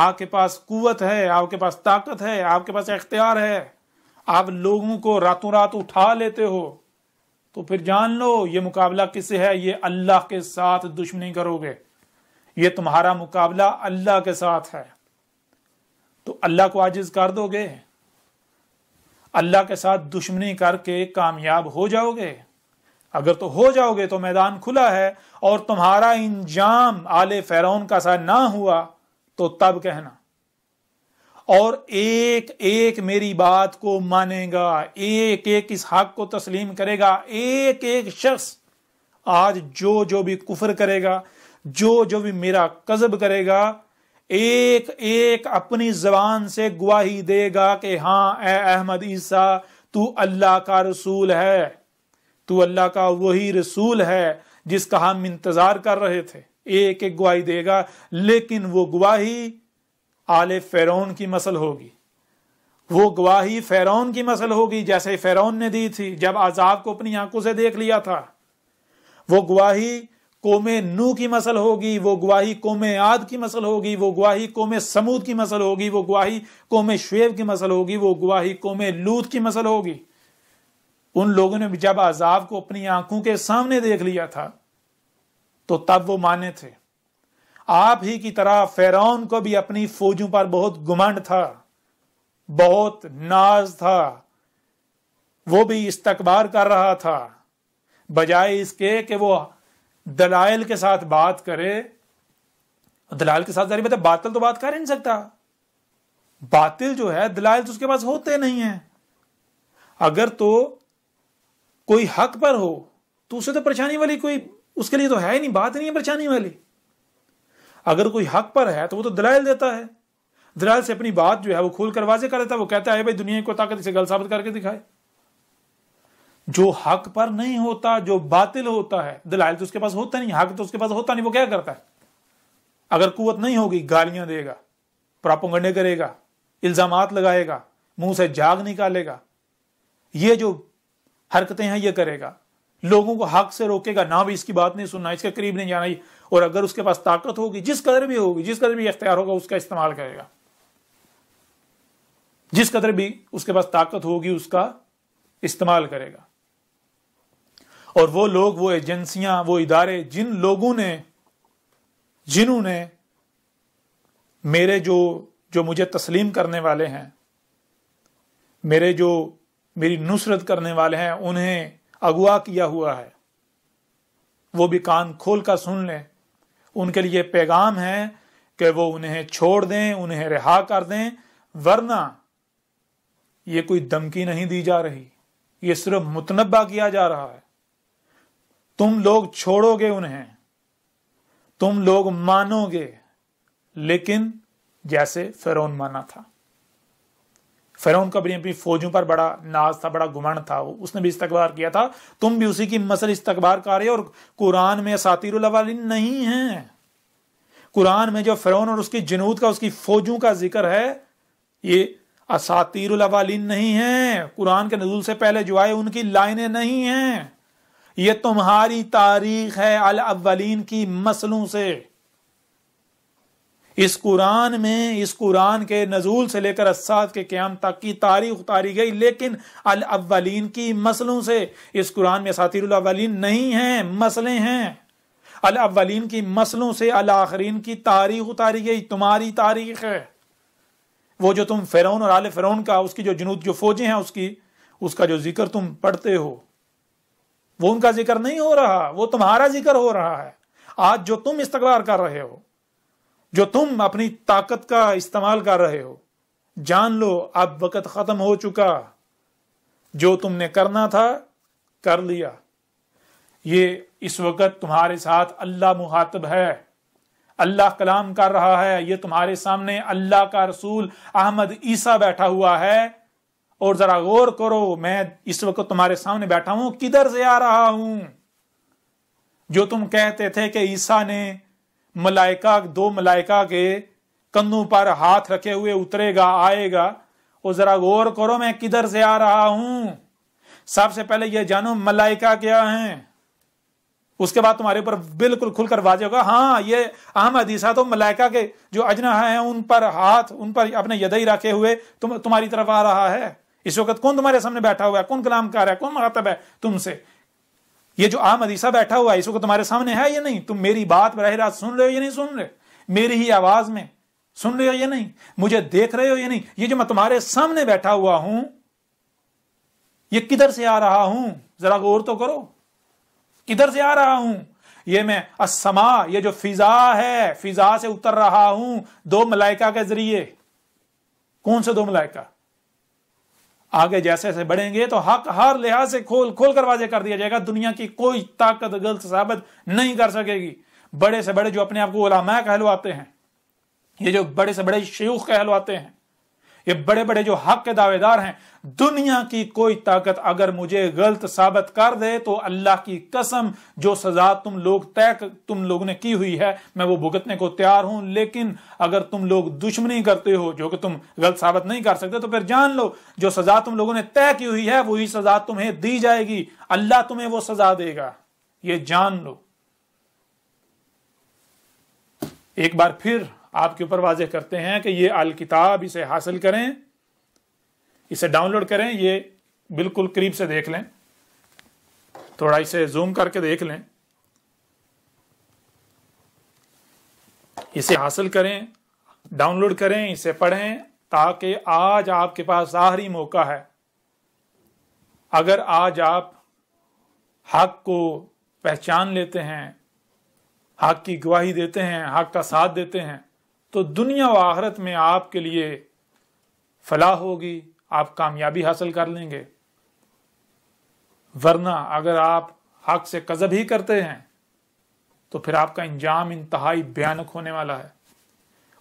آپ کے پاس قوت ہے آپ کے پاس طاقت ہے آپ کے پاس اختیار ہے آپ لوگوں کو راتوں رات اٹھا لیتے ہو تو پھر جان لو یہ مقابلہ کس ہے یہ اللہ کے ساتھ دشمنی کرو گے یہ تمہارا مقابلہ اللہ کے ساتھ ہے تو اللہ کو عاجز کر دو گے اللہ کے ساتھ دشمنی کر کے کامیاب ہو جاؤ گے اگر تو ہو جاؤ گے تو میدان کھلا ہے اور تمہارا انجام آل فیرون کا سا نہ ہوا تو تب کہنا اور ایک ایک میری بات کو مانے گا ایک ایک اس حق کو تسلیم کرے گا ایک ایک شخص آج جو جو بھی کفر کرے گا جو جو بھی میرا قذب کرے گا ایک ایک اپنی زبان سے گواہی دے گا کہ ہاں اے احمد عیسیٰ تو اللہ کا رسول ہے تو اللہ کا وہی رسول ہے جس کا ہم انتظار کر رہے تھے ایک ایک گواہی دے گا لیکن وہ گواہی آل فیرون کی مسل ہوگی وہ گواہی فیرون کی مسل ہوگی جیسے فیرون نے دی تھی جب عذاب کو اپنی آنکھوں سے دیکھ لیا تھا وہ گواہی قوم نو کی مسل ہوگی وہ گواہی قوم آد کی مسل ہوگی وہ گواہی قوم سمود کی مسل ہوگی وہ گواہی قوم شعیب کی مسل ہوگی وہ گواہی قوم لوت کی مسل ہوگی ان لوگوں نے جب عذاب کو اپنی آنکھوں کے سامنے دیکھ لیا تھا تو تب وہ مانے تھے آپ ہی کی طرح فیرون کو بھی اپنی فوجوں پر بہت گمنڈ تھا بہت ناز تھا وہ بھی استقبار کر رہا تھا بجائے اس کے کہ وہ دلائل کے ساتھ بات کرے دلائل کے ساتھ باطل تو بات کر ہی نہیں سکتا باطل جو ہے دلائل تو اس کے پاس ہوتے نہیں ہیں اگر تو کوئی حق پر ہو تو اسے تو پریشانی والی کوئی اس کے لیے تو ہے نہیں بات نہیں ہے پریشانی والی اگر کوئی حق پر ہے تو وہ تو دلائل دیتا ہے دلائل سے اپنی بات جو ہے وہ کھول کر واضح کر دیتا ہے وہ کہتا ہے بھائی دنیا کو طاقت گل ثابت کر کے دکھائے جو حق پر نہیں ہوتا جو باطل ہوتا ہے دلائل تو اس کے پاس ہوتا نہیں حق تو اس کے پاس ہوتا نہیں وہ کیا کرتا ہے اگر قوت نہیں ہوگی گالیاں دے گا پراپنگنڈے کرے گا الزامات لگائے گا منہ سے جاگ نکالے گا یہ جو حرکتیں ہیں یہ کرے گا لوگوں کو حق سے روکے گا نہ بھی اس کی بات نہیں سننا اس کے قریب نہیں جانا اور اگر اس کے پاس طاقت ہوگی جس قدر بھی ہوگی جس قدر بھی اختیار ہوگا اس کا استعمال کرے گا جس قدر بھی اس کے پاس طاقت ہوگی اس کا استعمال کرے گا اور وہ لوگ وہ ایجنسیاں وہ ادارے جن لوگوں نے جنہوں نے میرے جو جو مجھے تسلیم کرنے والے ہیں میرے جو میری نصرت کرنے والے ہیں انہیں اگوا کیا ہوا ہے وہ بھی کان کھول کر سن لیں ان کے لیے پیغام ہے کہ وہ انہیں چھوڑ دیں انہیں رہا کر دیں ورنہ یہ کوئی دمکی نہیں دی جا رہی یہ صرف متنبع کیا جا رہا ہے تم لوگ چھوڑو گے انہیں تم لوگ مانو گے لیکن جیسے فرون مانا تھا کو کا بھی فوجوں پر بڑا ناز تھا بڑا گمن تھا اس نے بھی استقبار کیا تھا تم بھی اسی کی مسل استقبار کر رہے اور قرآن میں اساتیر میں جو فرعون اور اس کی جنود کا اس کی فوجوں کا ذکر ہے یہ اساتیر الاولین نہیں ہیں قرآن کے نزول سے پہلے جو آئے ان کی لائنیں نہیں ہیں یہ تمہاری تاریخ ہے الاولین کی مسلوں سے اس قرآن میں اس قرآن کے نزول سے لے کر اسات کے قیام تک کی تاریخ اتاری گئی لیکن الاولین کی مسلوں سے اس قرآن میں ساتیر الاولین نہیں ہیں مسئلے ہیں الاولین کی مسلوں سے الآخرین کی تاریخ اتاری گئی تمہاری تاریخ ہے وہ جو تم فرون اور آل فرون کا اس کی جو جنوب جو فوجیں ہیں اس کی اس کا جو ذکر تم پڑھتے ہو وہ ان کا ذکر نہیں ہو رہا وہ تمہارا ذکر ہو رہا ہے آج جو تم استقرار کر رہے ہو جو تم اپنی طاقت کا استعمال کر رہے ہو جان لو اب وقت ختم ہو چکا جو تم نے کرنا تھا کر لیا یہ اس وقت تمہارے ساتھ اللہ محاطب ہے اللہ کلام کر رہا ہے یہ تمہارے سامنے اللہ کا رسول احمد عیسا بیٹھا ہوا ہے اور ذرا غور کرو میں اس وقت تمہارے سامنے بیٹھا ہوں کدھر سے آ رہا ہوں جو تم کہتے تھے کہ عیسا نے ملائکہ دو ملائکہ کے کندھوں پر ہاتھ رکھے ہوئے اترے گا آئے گا ذرا غور کرو میں کدھر سے آ رہا ہوں سب سے پہلے یہ جانو ملائکہ کیا ہیں اس کے بعد تمہارے اوپر بالکل کھل کر واضح ہوگا ہاں یہ اہم حدیثہ تو ملائکہ کے جو اجنا ہیں ان پر ہاتھ ان پر اپنے یدئی رکھے ہوئے تمہاری طرف آ رہا ہے اس وقت کون تمہارے سامنے بیٹھا ہوا ہے کون کلام کر رہا ہے کون مخاطب ہے تم سے یہ جو عام حدیثہ بیٹھا ہوا ہے اس کو تمہارے سامنے ہے یا نہیں تم میری بات براہ راست سن رہے ہو یا نہیں سن رہے میری ہی آواز میں سن رہے رہے ہو ہو یا یا نہیں نہیں مجھے دیکھ یہ جو میں تمہارے سامنے بیٹھا ہوا ہوں یہ کدھر سے آ رہا ہوں ذرا غور تو کرو کدھر سے آ رہا ہوں یہ میں اسما یہ جو فضا ہے فضا سے اتر رہا ہوں دو ملائکہ کے ذریعے کون سے دو ملائکہ آگے جیسے جیسے بڑھیں گے تو حق ہر لحاظ سے کھول کھول کر واضح کر دیا جائے گا دنیا کی کوئی طاقت غلط ثابت نہیں کر سکے گی بڑے سے بڑے جو اپنے آپ کو علامہ کہلواتے ہیں یہ جو بڑے سے بڑے شیوخ کہلواتے ہیں یہ بڑے بڑے جو حق کے دعوے دار ہیں دنیا کی کوئی طاقت اگر مجھے غلط ثابت کر دے تو اللہ کی قسم جو سزا تم لوگ طے تم لوگوں نے کی ہوئی ہے میں وہ بھگتنے کو تیار ہوں لیکن اگر تم لوگ دشمنی کرتے ہو جو کہ تم غلط ثابت نہیں کر سکتے تو پھر جان لو جو سزا تم لوگوں نے طے کی ہوئی ہے وہی سزا تمہیں دی جائے گی اللہ تمہیں وہ سزا دے گا یہ جان لو ایک بار پھر آپ کے اوپر واضح کرتے ہیں کہ یہ الکتاب اسے حاصل کریں اسے ڈاؤن لوڈ کریں یہ بالکل قریب سے دیکھ لیں تھوڑا اسے زوم کر کے دیکھ لیں اسے حاصل کریں ڈاؤن لوڈ کریں اسے پڑھیں تاکہ آج آپ کے پاس ظاہری موقع ہے اگر آج آپ حق کو پہچان لیتے ہیں حق کی گواہی دیتے ہیں حق کا ساتھ دیتے ہیں تو دنیا و آخرت میں آپ کے لیے فلاح ہوگی آپ کامیابی حاصل کر لیں گے ورنہ اگر آپ حق سے قذب ہی کرتے ہیں تو پھر آپ کا انجام انتہائی بیانک ہونے والا ہے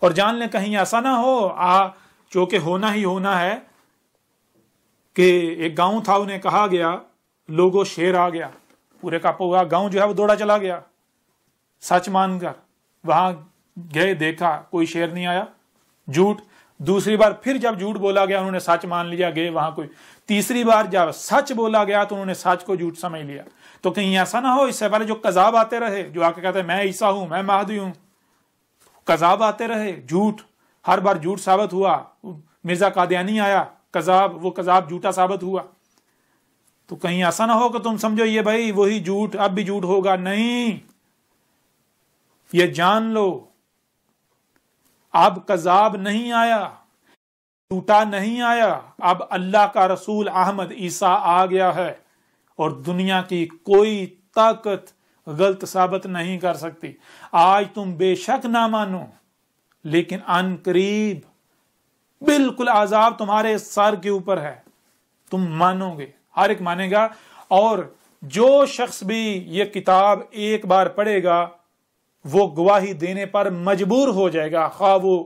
اور جان لیں کہیں ایسا نہ ہو آ چونکہ ہونا ہی ہونا ہے کہ ایک گاؤں تھا انہیں کہا گیا لوگوں شیر آ گیا پورے کا پورا گاؤں جو ہے وہ دوڑا چلا گیا سچ مان کر وہاں گئے دیکھا کوئی شیر نہیں آیا جھوٹ دوسری بار پھر جب جھوٹ بولا گیا انہوں نے سچ مان لیا گئے وہاں کوئی تیسری بار جب سچ بولا گیا تو انہوں نے سچ کو جھوٹ سمجھ لیا تو کہیں ایسا نہ ہو اس سے پہلے جو کذاب آتے رہے جو آ کے کہتے میں عیسا ہوں میں مہدی ہوں کذاب آتے رہے جھوٹ ہر بار جھوٹ ثابت ہوا مرزا قادیانی آیا کذاب وہ کذاب جھوٹا ثابت ہوا تو کہیں ایسا نہ ہو کہ تم سمجھو یہ بھائی وہی جھوٹ اب بھی جھوٹ ہوگا نہیں یہ جان لو اب کذاب نہیں آیا ٹوٹا نہیں آیا اب اللہ کا رسول احمد عیسا آ گیا ہے اور دنیا کی کوئی طاقت غلط ثابت نہیں کر سکتی آج تم بے شک نہ مانو لیکن ان قریب بالکل عذاب تمہارے سر کے اوپر ہے تم مانو گے ہر ایک مانے گا اور جو شخص بھی یہ کتاب ایک بار پڑھے گا وہ گواہی دینے پر مجبور ہو جائے گا خواہ وہ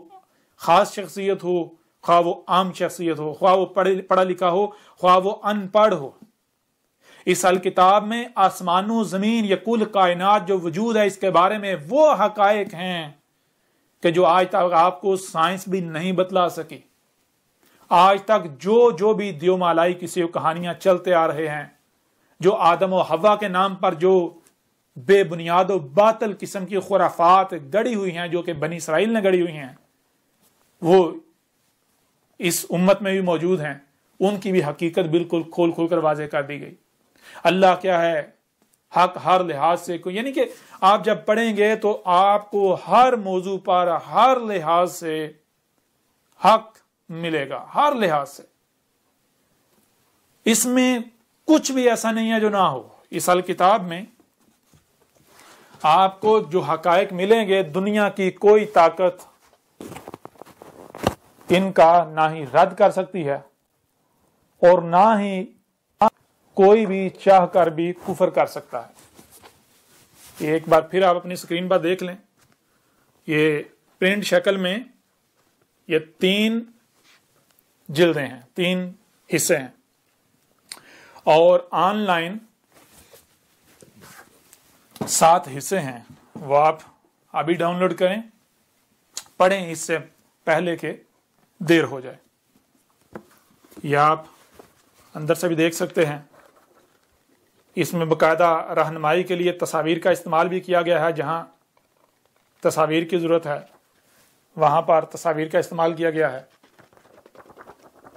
خاص شخصیت ہو خواہ وہ عام شخصیت ہو خواہ وہ پڑھا لکھا ہو خواہ وہ ان پڑھ ہو اس الکتاب میں آسمان و زمین یا کل کائنات جو وجود ہے اس کے بارے میں وہ حقائق ہیں کہ جو آج تک آپ کو سائنس بھی نہیں بتلا سکی آج تک جو جو بھی دیو مالائی کسی کہانیاں چلتے آ رہے ہیں جو آدم و ہوا کے نام پر جو بے بنیاد و باطل قسم کی خرافات گڑی ہوئی ہیں جو کہ بنی اسرائیل نے گڑی ہوئی ہیں وہ اس امت میں بھی موجود ہیں ان کی بھی حقیقت بالکل کھول کھول کر واضح کر دی گئی اللہ کیا ہے حق ہر لحاظ سے کوئی یعنی کہ آپ جب پڑھیں گے تو آپ کو ہر موضوع پر ہر لحاظ سے حق ملے گا ہر لحاظ سے اس میں کچھ بھی ایسا نہیں ہے جو نہ ہو اس الکتاب کتاب میں آپ کو جو حقائق ملیں گے دنیا کی کوئی طاقت ان کا نہ ہی رد کر سکتی ہے اور نہ ہی کوئی بھی چاہ کر بھی کفر کر سکتا ہے ایک بار پھر آپ اپنی سکرین پر دیکھ لیں یہ پرنٹ شکل میں یہ تین جلدیں ہیں تین حصے ہیں اور آن لائن سات حصے ہیں وہ آپ ابھی ڈاؤن لوڈ کریں پڑھیں اس سے پہلے کے دیر ہو جائے یا آپ اندر سے بھی دیکھ سکتے ہیں اس میں باقاعدہ رہنمائی کے لیے تصاویر کا استعمال بھی کیا گیا ہے جہاں تصاویر کی ضرورت ہے وہاں پر تصاویر کا استعمال کیا گیا ہے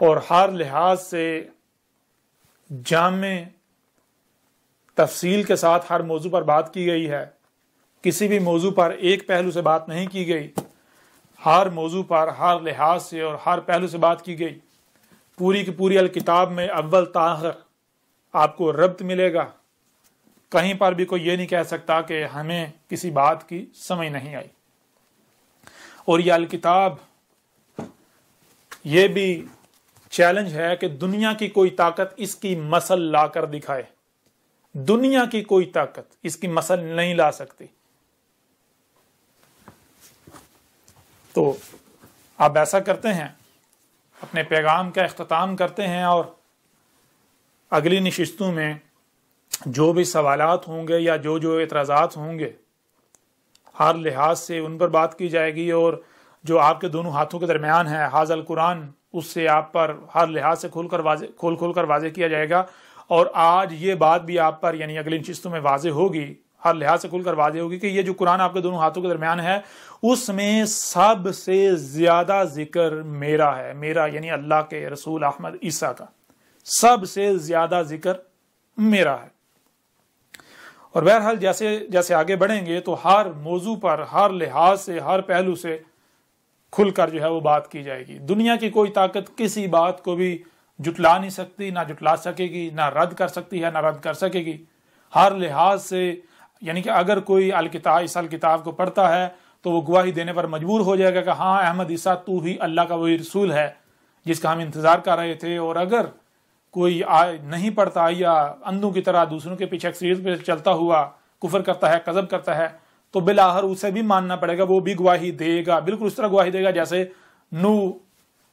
اور ہر لحاظ سے جامع تفصیل کے ساتھ ہر موضوع پر بات کی گئی ہے کسی بھی موضوع پر ایک پہلو سے بات نہیں کی گئی ہر موضوع پر ہر لحاظ سے اور ہر پہلو سے بات کی گئی پوری کی پوری الکتاب میں اول تاخر آپ کو ربط ملے گا کہیں پر بھی کوئی یہ نہیں کہہ سکتا کہ ہمیں کسی بات کی سمجھ نہیں آئی اور یہ الکتاب یہ بھی چیلنج ہے کہ دنیا کی کوئی طاقت اس کی مسل لا کر دکھائے دنیا کی کوئی طاقت اس کی مسل نہیں لا سکتی تو آپ ایسا کرتے ہیں اپنے پیغام کا اختتام کرتے ہیں اور اگلی نشستوں میں جو بھی سوالات ہوں گے یا جو جو اعتراضات ہوں گے ہر لحاظ سے ان پر بات کی جائے گی اور جو آپ کے دونوں ہاتھوں کے درمیان ہے حاض القرآن اس سے آپ پر ہر لحاظ سے کھول کر واضح کھول کھول کر واضح کیا جائے گا اور آج یہ بات بھی آپ پر یعنی اگلی نشستوں میں واضح ہوگی ہر لحاظ سے کھل کر واضح ہوگی کہ یہ جو قرآن آپ کے دونوں ہاتھوں کے درمیان ہے اس میں سب سے زیادہ ذکر میرا ہے میرا یعنی اللہ کے رسول احمد عیسیٰ کا سب سے زیادہ ذکر میرا ہے اور بہرحال جیسے جیسے آگے بڑھیں گے تو ہر موضوع پر ہر لحاظ سے ہر پہلو سے کھل کر جو ہے وہ بات کی جائے گی دنیا کی کوئی طاقت کسی بات کو بھی جٹلا نہیں سکتی نہ جٹلا سکے گی نہ رد کر سکتی ہے نہ رد کر سکے گی ہر لحاظ سے یعنی کہ اگر کوئی الکتاب اس الکتاب کو پڑھتا ہے تو وہ گواہی دینے پر مجبور ہو جائے گا کہ ہاں احمد عیسیٰ تو ہی اللہ کا وہی رسول ہے جس کا ہم انتظار کر رہے تھے اور اگر کوئی آئے نہیں پڑھتا یا اندھوں کی طرح دوسروں کے پیچھے اکثریت پہ چلتا ہوا کفر کرتا ہے قذب کرتا ہے تو بلاہر اسے بھی ماننا پڑے گا وہ بھی گواہی دے گا بالکل اس طرح گواہی دے گا جیسے نو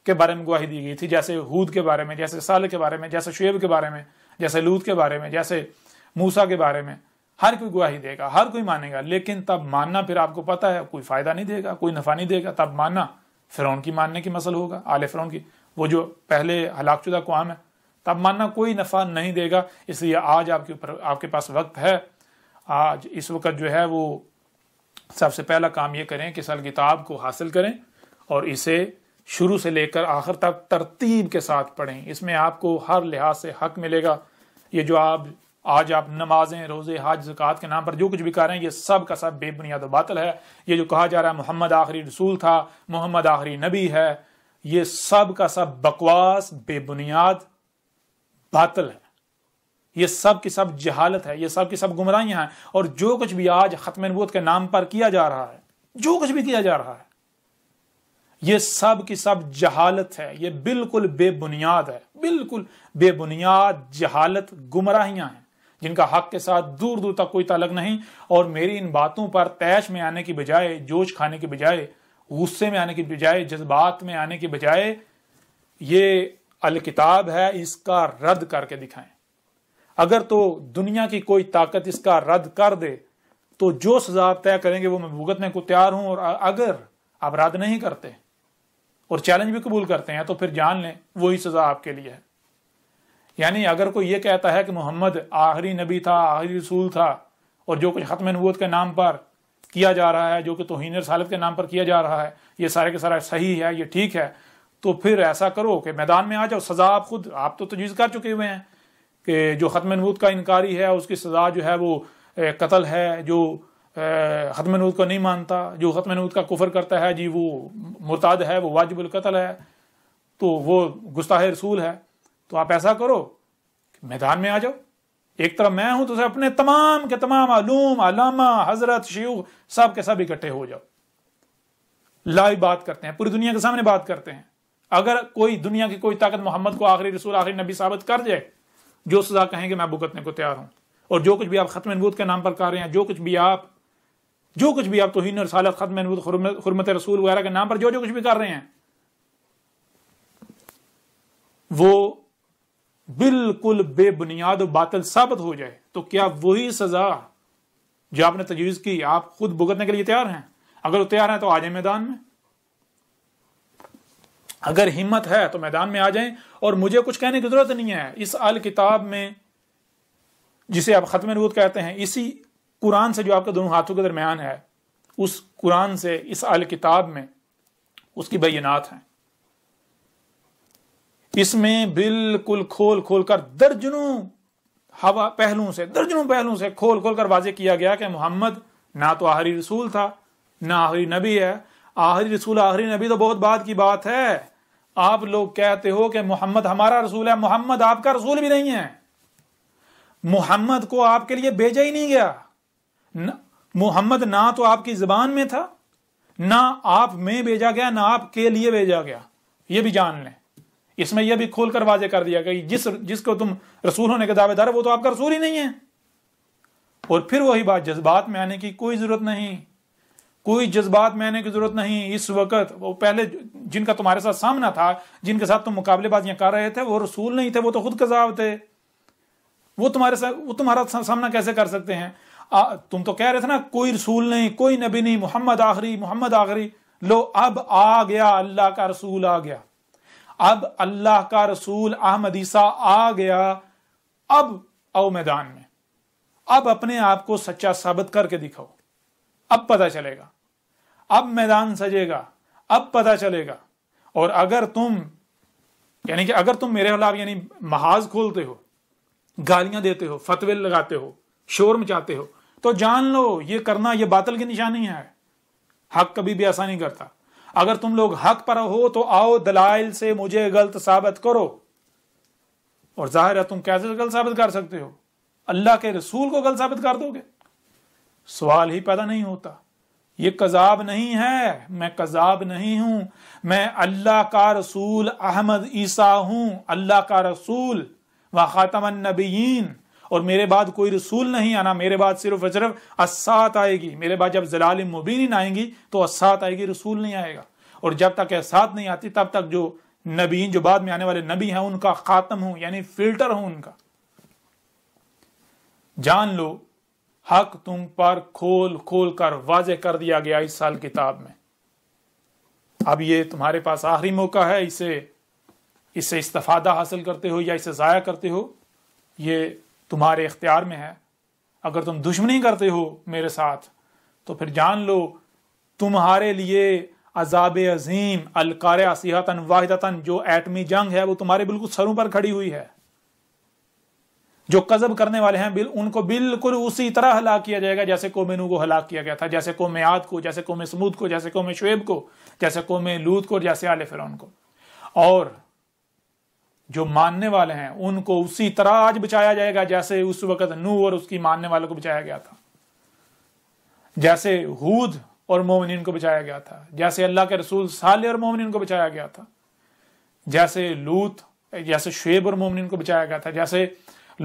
کے بارے میں گواہی دی گئی تھی جیسے ہود کے بارے میں جیسے سالح کے بارے میں جیسے شعیب کے بارے میں جیسے لوت کے بارے میں جیسے موسا کے بارے میں ہر کوئی گواہی دے گا ہر کوئی مانے گا لیکن تب ماننا پھر آپ کو پتا ہے کوئی فائدہ نہیں دے گا کوئی نفع نہیں دے گا تب ماننا فرون کی ماننے کی مسل ہوگا آل فرون کی وہ جو پہلے ہلاک شدہ قوام ہے تب ماننا کوئی نفع نہیں دے گا اس لیے آج آپ کے اوپر آپ کے پاس وقت ہے آج اس وقت جو ہے وہ سب سے پہلا کام یہ کریں کہ سل کتاب کو حاصل کریں اور اسے شروع سے لے کر آخر تک ترتیب کے ساتھ پڑھیں اس میں آپ کو ہر لحاظ سے حق ملے گا یہ جو آپ آج آپ نمازیں روزے حاج زکوٰۃ کے نام پر جو کچھ بھی کر رہے ہیں یہ سب کا سب بے بنیاد و باطل ہے یہ جو کہا جا رہا ہے محمد آخری رسول تھا محمد آخری نبی ہے یہ سب کا سب بکواس بے بنیاد باطل ہے یہ سب کی سب جہالت ہے یہ سب کی سب گمراہیاں ہیں اور جو کچھ بھی آج ختم نبوت کے نام پر کیا جا رہا ہے جو کچھ بھی کیا جا رہا ہے یہ سب کی سب جہالت ہے یہ بالکل بے بنیاد ہے بالکل بے بنیاد جہالت گمراہیاں ہیں جن کا حق کے ساتھ دور دور تک کوئی تعلق نہیں اور میری ان باتوں پر تیش میں آنے کی بجائے جوش کھانے کی بجائے غصے میں آنے کی بجائے جذبات میں آنے کی بجائے یہ الکتاب ہے اس کا رد کر کے دکھائیں اگر تو دنیا کی کوئی طاقت اس کا رد کر دے تو جو سزا طے کریں گے وہ میں بھگتنے کو تیار ہوں اور اگر آپ رد نہیں کرتے اور چیلنج بھی قبول کرتے ہیں تو پھر جان لیں وہی سزا آپ کے لیے یعنی اگر کوئی یہ کہتا ہے کہ محمد آخری نبی تھا آخری رسول تھا اور جو کچھ ختم نبوت کے نام پر کیا جا رہا ہے جو کہ توہین رسالت کے نام پر کیا جا رہا ہے یہ سارے کے سارا صحیح ہے یہ ٹھیک ہے تو پھر ایسا کرو کہ میدان میں آ جاؤ سزا آپ خود آپ تو تجویز کر چکے ہوئے ہیں کہ جو ختم نبوت کا انکاری ہے اس کی سزا جو ہے وہ قتل ہے جو ختم نوت کو نہیں مانتا جو ختم نود کا کفر کرتا ہے جی وہ مرتاد ہے وہ واجب القتل ہے تو وہ گستاح رسول ہے تو آپ ایسا کرو کہ میدان میں آ جاؤ ایک طرف میں ہوں تو اپنے تمام کے تمام علوم علامہ حضرت شیوخ سب کے سب اکٹھے ہو جاؤ لائی بات کرتے ہیں پوری دنیا کے سامنے بات کرتے ہیں اگر کوئی دنیا کی کوئی طاقت محمد کو آخری رسول آخری نبی ثابت کر جائے جو سزا کہیں گے میں بکتنے کو تیار ہوں اور جو کچھ بھی آپ ختم نبوت کے نام پر کر رہے ہیں جو کچھ بھی آپ جو کچھ بھی آپ توہین ختم ہین یعنی حرمت رسول وغیرہ کے نام پر جو جو کچھ بھی کر رہے ہیں وہ بالکل بے بنیاد و باطل ثابت ہو جائے تو کیا وہی سزا جو آپ نے تجویز کی آپ خود بھگتنے کے لیے تیار ہیں اگر وہ تیار ہیں تو آ جائیں میدان میں اگر ہمت ہے تو میدان میں آ جائیں اور مجھے کچھ کہنے کی ضرورت نہیں ہے اس الکتاب میں جسے آپ ختم کہتے ہیں اسی قرآن سے جو آپ کے دونوں ہاتھوں کے درمیان ہے اس قرآن سے اس کتاب میں اس کی بینات ہیں اس میں بالکل کھول کھول کر درجنوں ہوا پہلوں سے درجنوں پہلوں سے کھول کھول کر واضح کیا گیا کہ محمد نہ تو آہری رسول تھا نہ آہری نبی ہے آہری رسول آہری نبی تو بہت بات کی بات ہے آپ لوگ کہتے ہو کہ محمد ہمارا رسول ہے محمد آپ کا رسول بھی نہیں ہے محمد کو آپ کے لیے بھیجا ہی نہیں گیا محمد نہ تو آپ کی زبان میں تھا نہ آپ میں بھیجا گیا نہ آپ کے لیے بھیجا گیا یہ بھی جان لیں اس میں یہ بھی کھول کر واضح کر دیا کہ جس کو تم رسول ہونے کے دعوے دار وہ تو آپ کا رسول ہی نہیں ہے اور پھر وہی بات جذبات میں آنے کی کوئی ضرورت نہیں کوئی جذبات میں آنے کی ضرورت نہیں اس وقت وہ پہلے جن کا تمہارے ساتھ سامنا تھا جن کے ساتھ تم مقابلے بازیاں کر رہے تھے وہ رسول نہیں تھے وہ تو خود کذاب تھے وہ تمہارے ساتھ وہ تمہارا سامنا کیسے کر سکتے ہیں تم تو کہہ رہے تھے نا کوئی رسول نہیں کوئی نبی نہیں محمد آخری محمد آخری لو اب آ گیا اللہ کا رسول آ گیا اب اللہ کا رسول احمد عیسیٰ آ گیا اب او میدان میں اب اپنے آپ کو سچا ثابت کر کے دکھاؤ اب پتہ چلے گا اب میدان سجے گا اب پتہ چلے گا اور اگر تم یعنی کہ اگر تم میرے خلاف یعنی محاذ کھولتے ہو گالیاں دیتے ہو فتوے لگاتے ہو شور مچاتے ہو تو جان لو یہ کرنا یہ باطل کی نشانی ہے حق کبھی بھی ایسا نہیں کرتا اگر تم لوگ حق پر ہو تو آؤ دلائل سے مجھے غلط ثابت کرو اور ظاہر ہے تم کیسے غلط ثابت کر سکتے ہو اللہ کے رسول کو غلط ثابت کر دو گے سوال ہی پیدا نہیں ہوتا یہ کذاب نہیں ہے میں کذاب نہیں ہوں میں اللہ کا رسول احمد عیسیٰ ہوں اللہ کا رسول و خاتم النبیین اور میرے بعد کوئی رسول نہیں آنا میرے بعد صرف صرف اسات آئے گی میرے بعد جب زلال مبین آئیں گی تو اسات آئے گی رسول نہیں آئے گا اور جب تک اسات نہیں آتی تب تک جو نبی جو بعد میں آنے والے نبی ہیں ان کا خاتم ہوں یعنی فلٹر ہوں ان کا جان لو حق تم پر کھول کھول کر واضح کر دیا گیا اس سال کتاب میں اب یہ تمہارے پاس آخری موقع ہے اسے اس سے استفادہ حاصل کرتے ہو یا اسے ضائع کرتے ہو یہ تمہارے اختیار میں ہے اگر تم دشمنی کرتے ہو میرے ساتھ تو پھر جان لو تمہارے لیے عذاب عظیم جو ایٹمی جنگ ہے وہ تمہارے بالکل سروں پر کھڑی ہوئی ہے جو قزب کرنے والے ہیں ان کو بالکل اسی طرح ہلاک کیا جائے گا جیسے قوم نو کو ہلاک کیا گیا تھا جیسے قوم آد کو جیسے قوم سمود کو جیسے قوم شعیب کو جیسے قوم لوت کو جیسے آل فرون کو اور جو ماننے والے ہیں ان کو اسی طرح آج بچایا جائے گا جیسے اس وقت نو اور اس کی ماننے والوں کو بچایا گیا تھا جیسے ہود اور مومنین کو بچایا گیا تھا جیسے اللہ کے رسول صالح اور مومنین کو بچایا گیا تھا جیسے لوت جیسے شعیب اور مومنین کو بچایا گیا تھا جیسے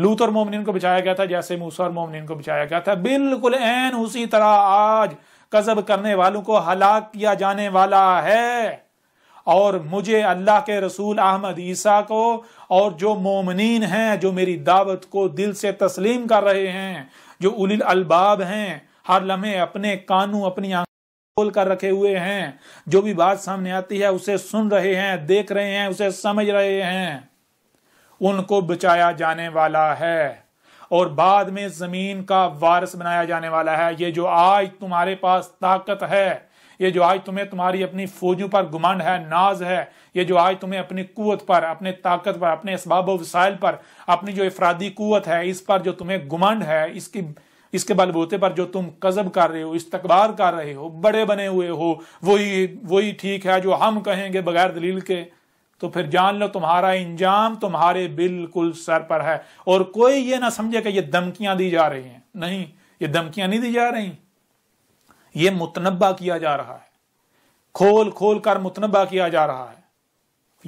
لوت اور مومنین کو بچایا گیا تھا جیسے موسا اور مومنین کو بچایا گیا تھا بالکل این اسی طرح آج قذب کرنے والوں کو ہلاک کیا جانے والا ہے اور مجھے اللہ کے رسول احمد عیسیٰ کو اور جو مومنین ہیں جو میری دعوت کو دل سے تسلیم کر رہے ہیں جو اول الباب ہیں ہر لمحے اپنے کانوں اپنی کھول کر رکھے ہوئے ہیں جو بھی بات سامنے آتی ہے اسے سن رہے ہیں دیکھ رہے ہیں اسے سمجھ رہے ہیں ان کو بچایا جانے والا ہے اور بعد میں زمین کا وارث بنایا جانے والا ہے یہ جو آج تمہارے پاس طاقت ہے یہ جو آج تمہیں تمہاری اپنی فوجوں پر گمنڈ ہے ناز ہے یہ جو آج تمہیں اپنی قوت پر اپنے طاقت پر اپنے اسباب و وسائل پر اپنی جو افرادی قوت ہے اس پر جو تمہیں گمنڈ ہے اس کی اس کے بل بوتے پر جو تم قذب کر رہے ہو استقبار کر رہے ہو بڑے بنے ہوئے ہو وہی وہی ٹھیک ہے جو ہم کہیں گے بغیر دلیل کے تو پھر جان لو تمہارا انجام تمہارے بالکل سر پر ہے اور کوئی یہ نہ سمجھے کہ یہ دمکیاں دی جا رہی ہیں نہیں یہ دھمکیاں نہیں دی جا رہی یہ متنبع کیا جا رہا ہے کھول کھول کر متنبع کیا جا رہا ہے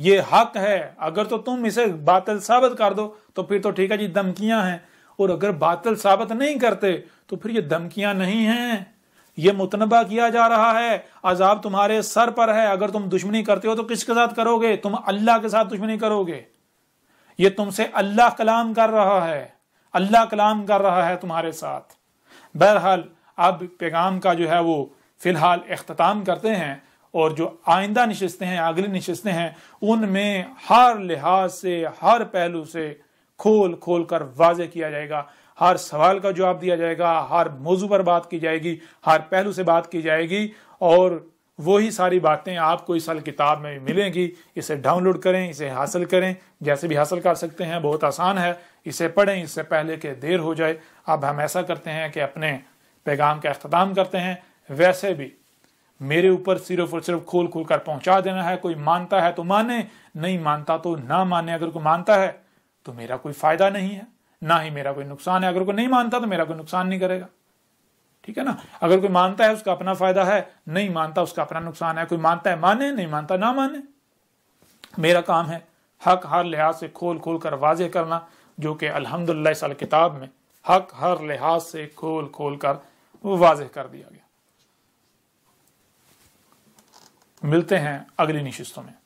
یہ حق ہے اگر تو تم اسے باطل ثابت کر دو تو پھر تو ٹھیک ہے جی دمکیاں ہیں اور اگر باطل ثابت نہیں کرتے تو پھر یہ دمکیاں نہیں ہیں یہ متنبع کیا جا رہا ہے عذاب تمہارے سر پر ہے اگر تم دشمنی کرتے ہو تو کس کے ساتھ کرو گے تم اللہ کے ساتھ دشمنی کرو گے یہ تم سے اللہ کلام کر رہا ہے اللہ کلام کر رہا ہے تمہارے ساتھ بہرحال اب پیغام کا جو ہے وہ فی الحال اختتام کرتے ہیں اور جو آئندہ نشستیں ہیں اگلی نشستیں ہیں ان میں ہر لحاظ سے ہر پہلو سے کھول کھول کر واضح کیا جائے گا ہر سوال کا جواب دیا جائے گا ہر موضوع پر بات کی جائے گی ہر پہلو سے بات کی جائے گی اور وہی ساری باتیں آپ کو اس سال کتاب میں ملیں گی اسے ڈاؤن لوڈ کریں اسے حاصل کریں جیسے بھی حاصل کر سکتے ہیں بہت آسان ہے اسے پڑھیں اس سے پہلے کہ دیر ہو جائے اب ہم ایسا کرتے ہیں کہ اپنے پیغام کا اختتام کرتے ہیں ویسے بھی میرے اوپر صرف اور صرف کھول کھول کر پہنچا دینا ہے کوئی مانتا ہے تو مانے نہیں مانتا تو نہ مانے اگر کوئی مانتا ہے تو میرا کوئی فائدہ نہیں ہے نہ ہی میرا کوئی نقصان ہے اگر کوئی نہیں مانتا تو میرا کوئی نقصان نہیں کرے گا ٹھیک ہے نا اگر کوئی مانتا ہے اس کا اپنا فائدہ ہے نہیں مانتا اس کا اپنا نقصان ہے کوئی مانتا ہے مانے نہیں مانتا نہ مانے میرا کام ہے حق ہر لحاظ سے کھول کھول کر واضح کرنا جو کہ الحمد للہ کتاب میں حق ہر لحاظ سے کھول کھول کر واضح کر دیا گیا ملتے ہیں اگلی نشستوں میں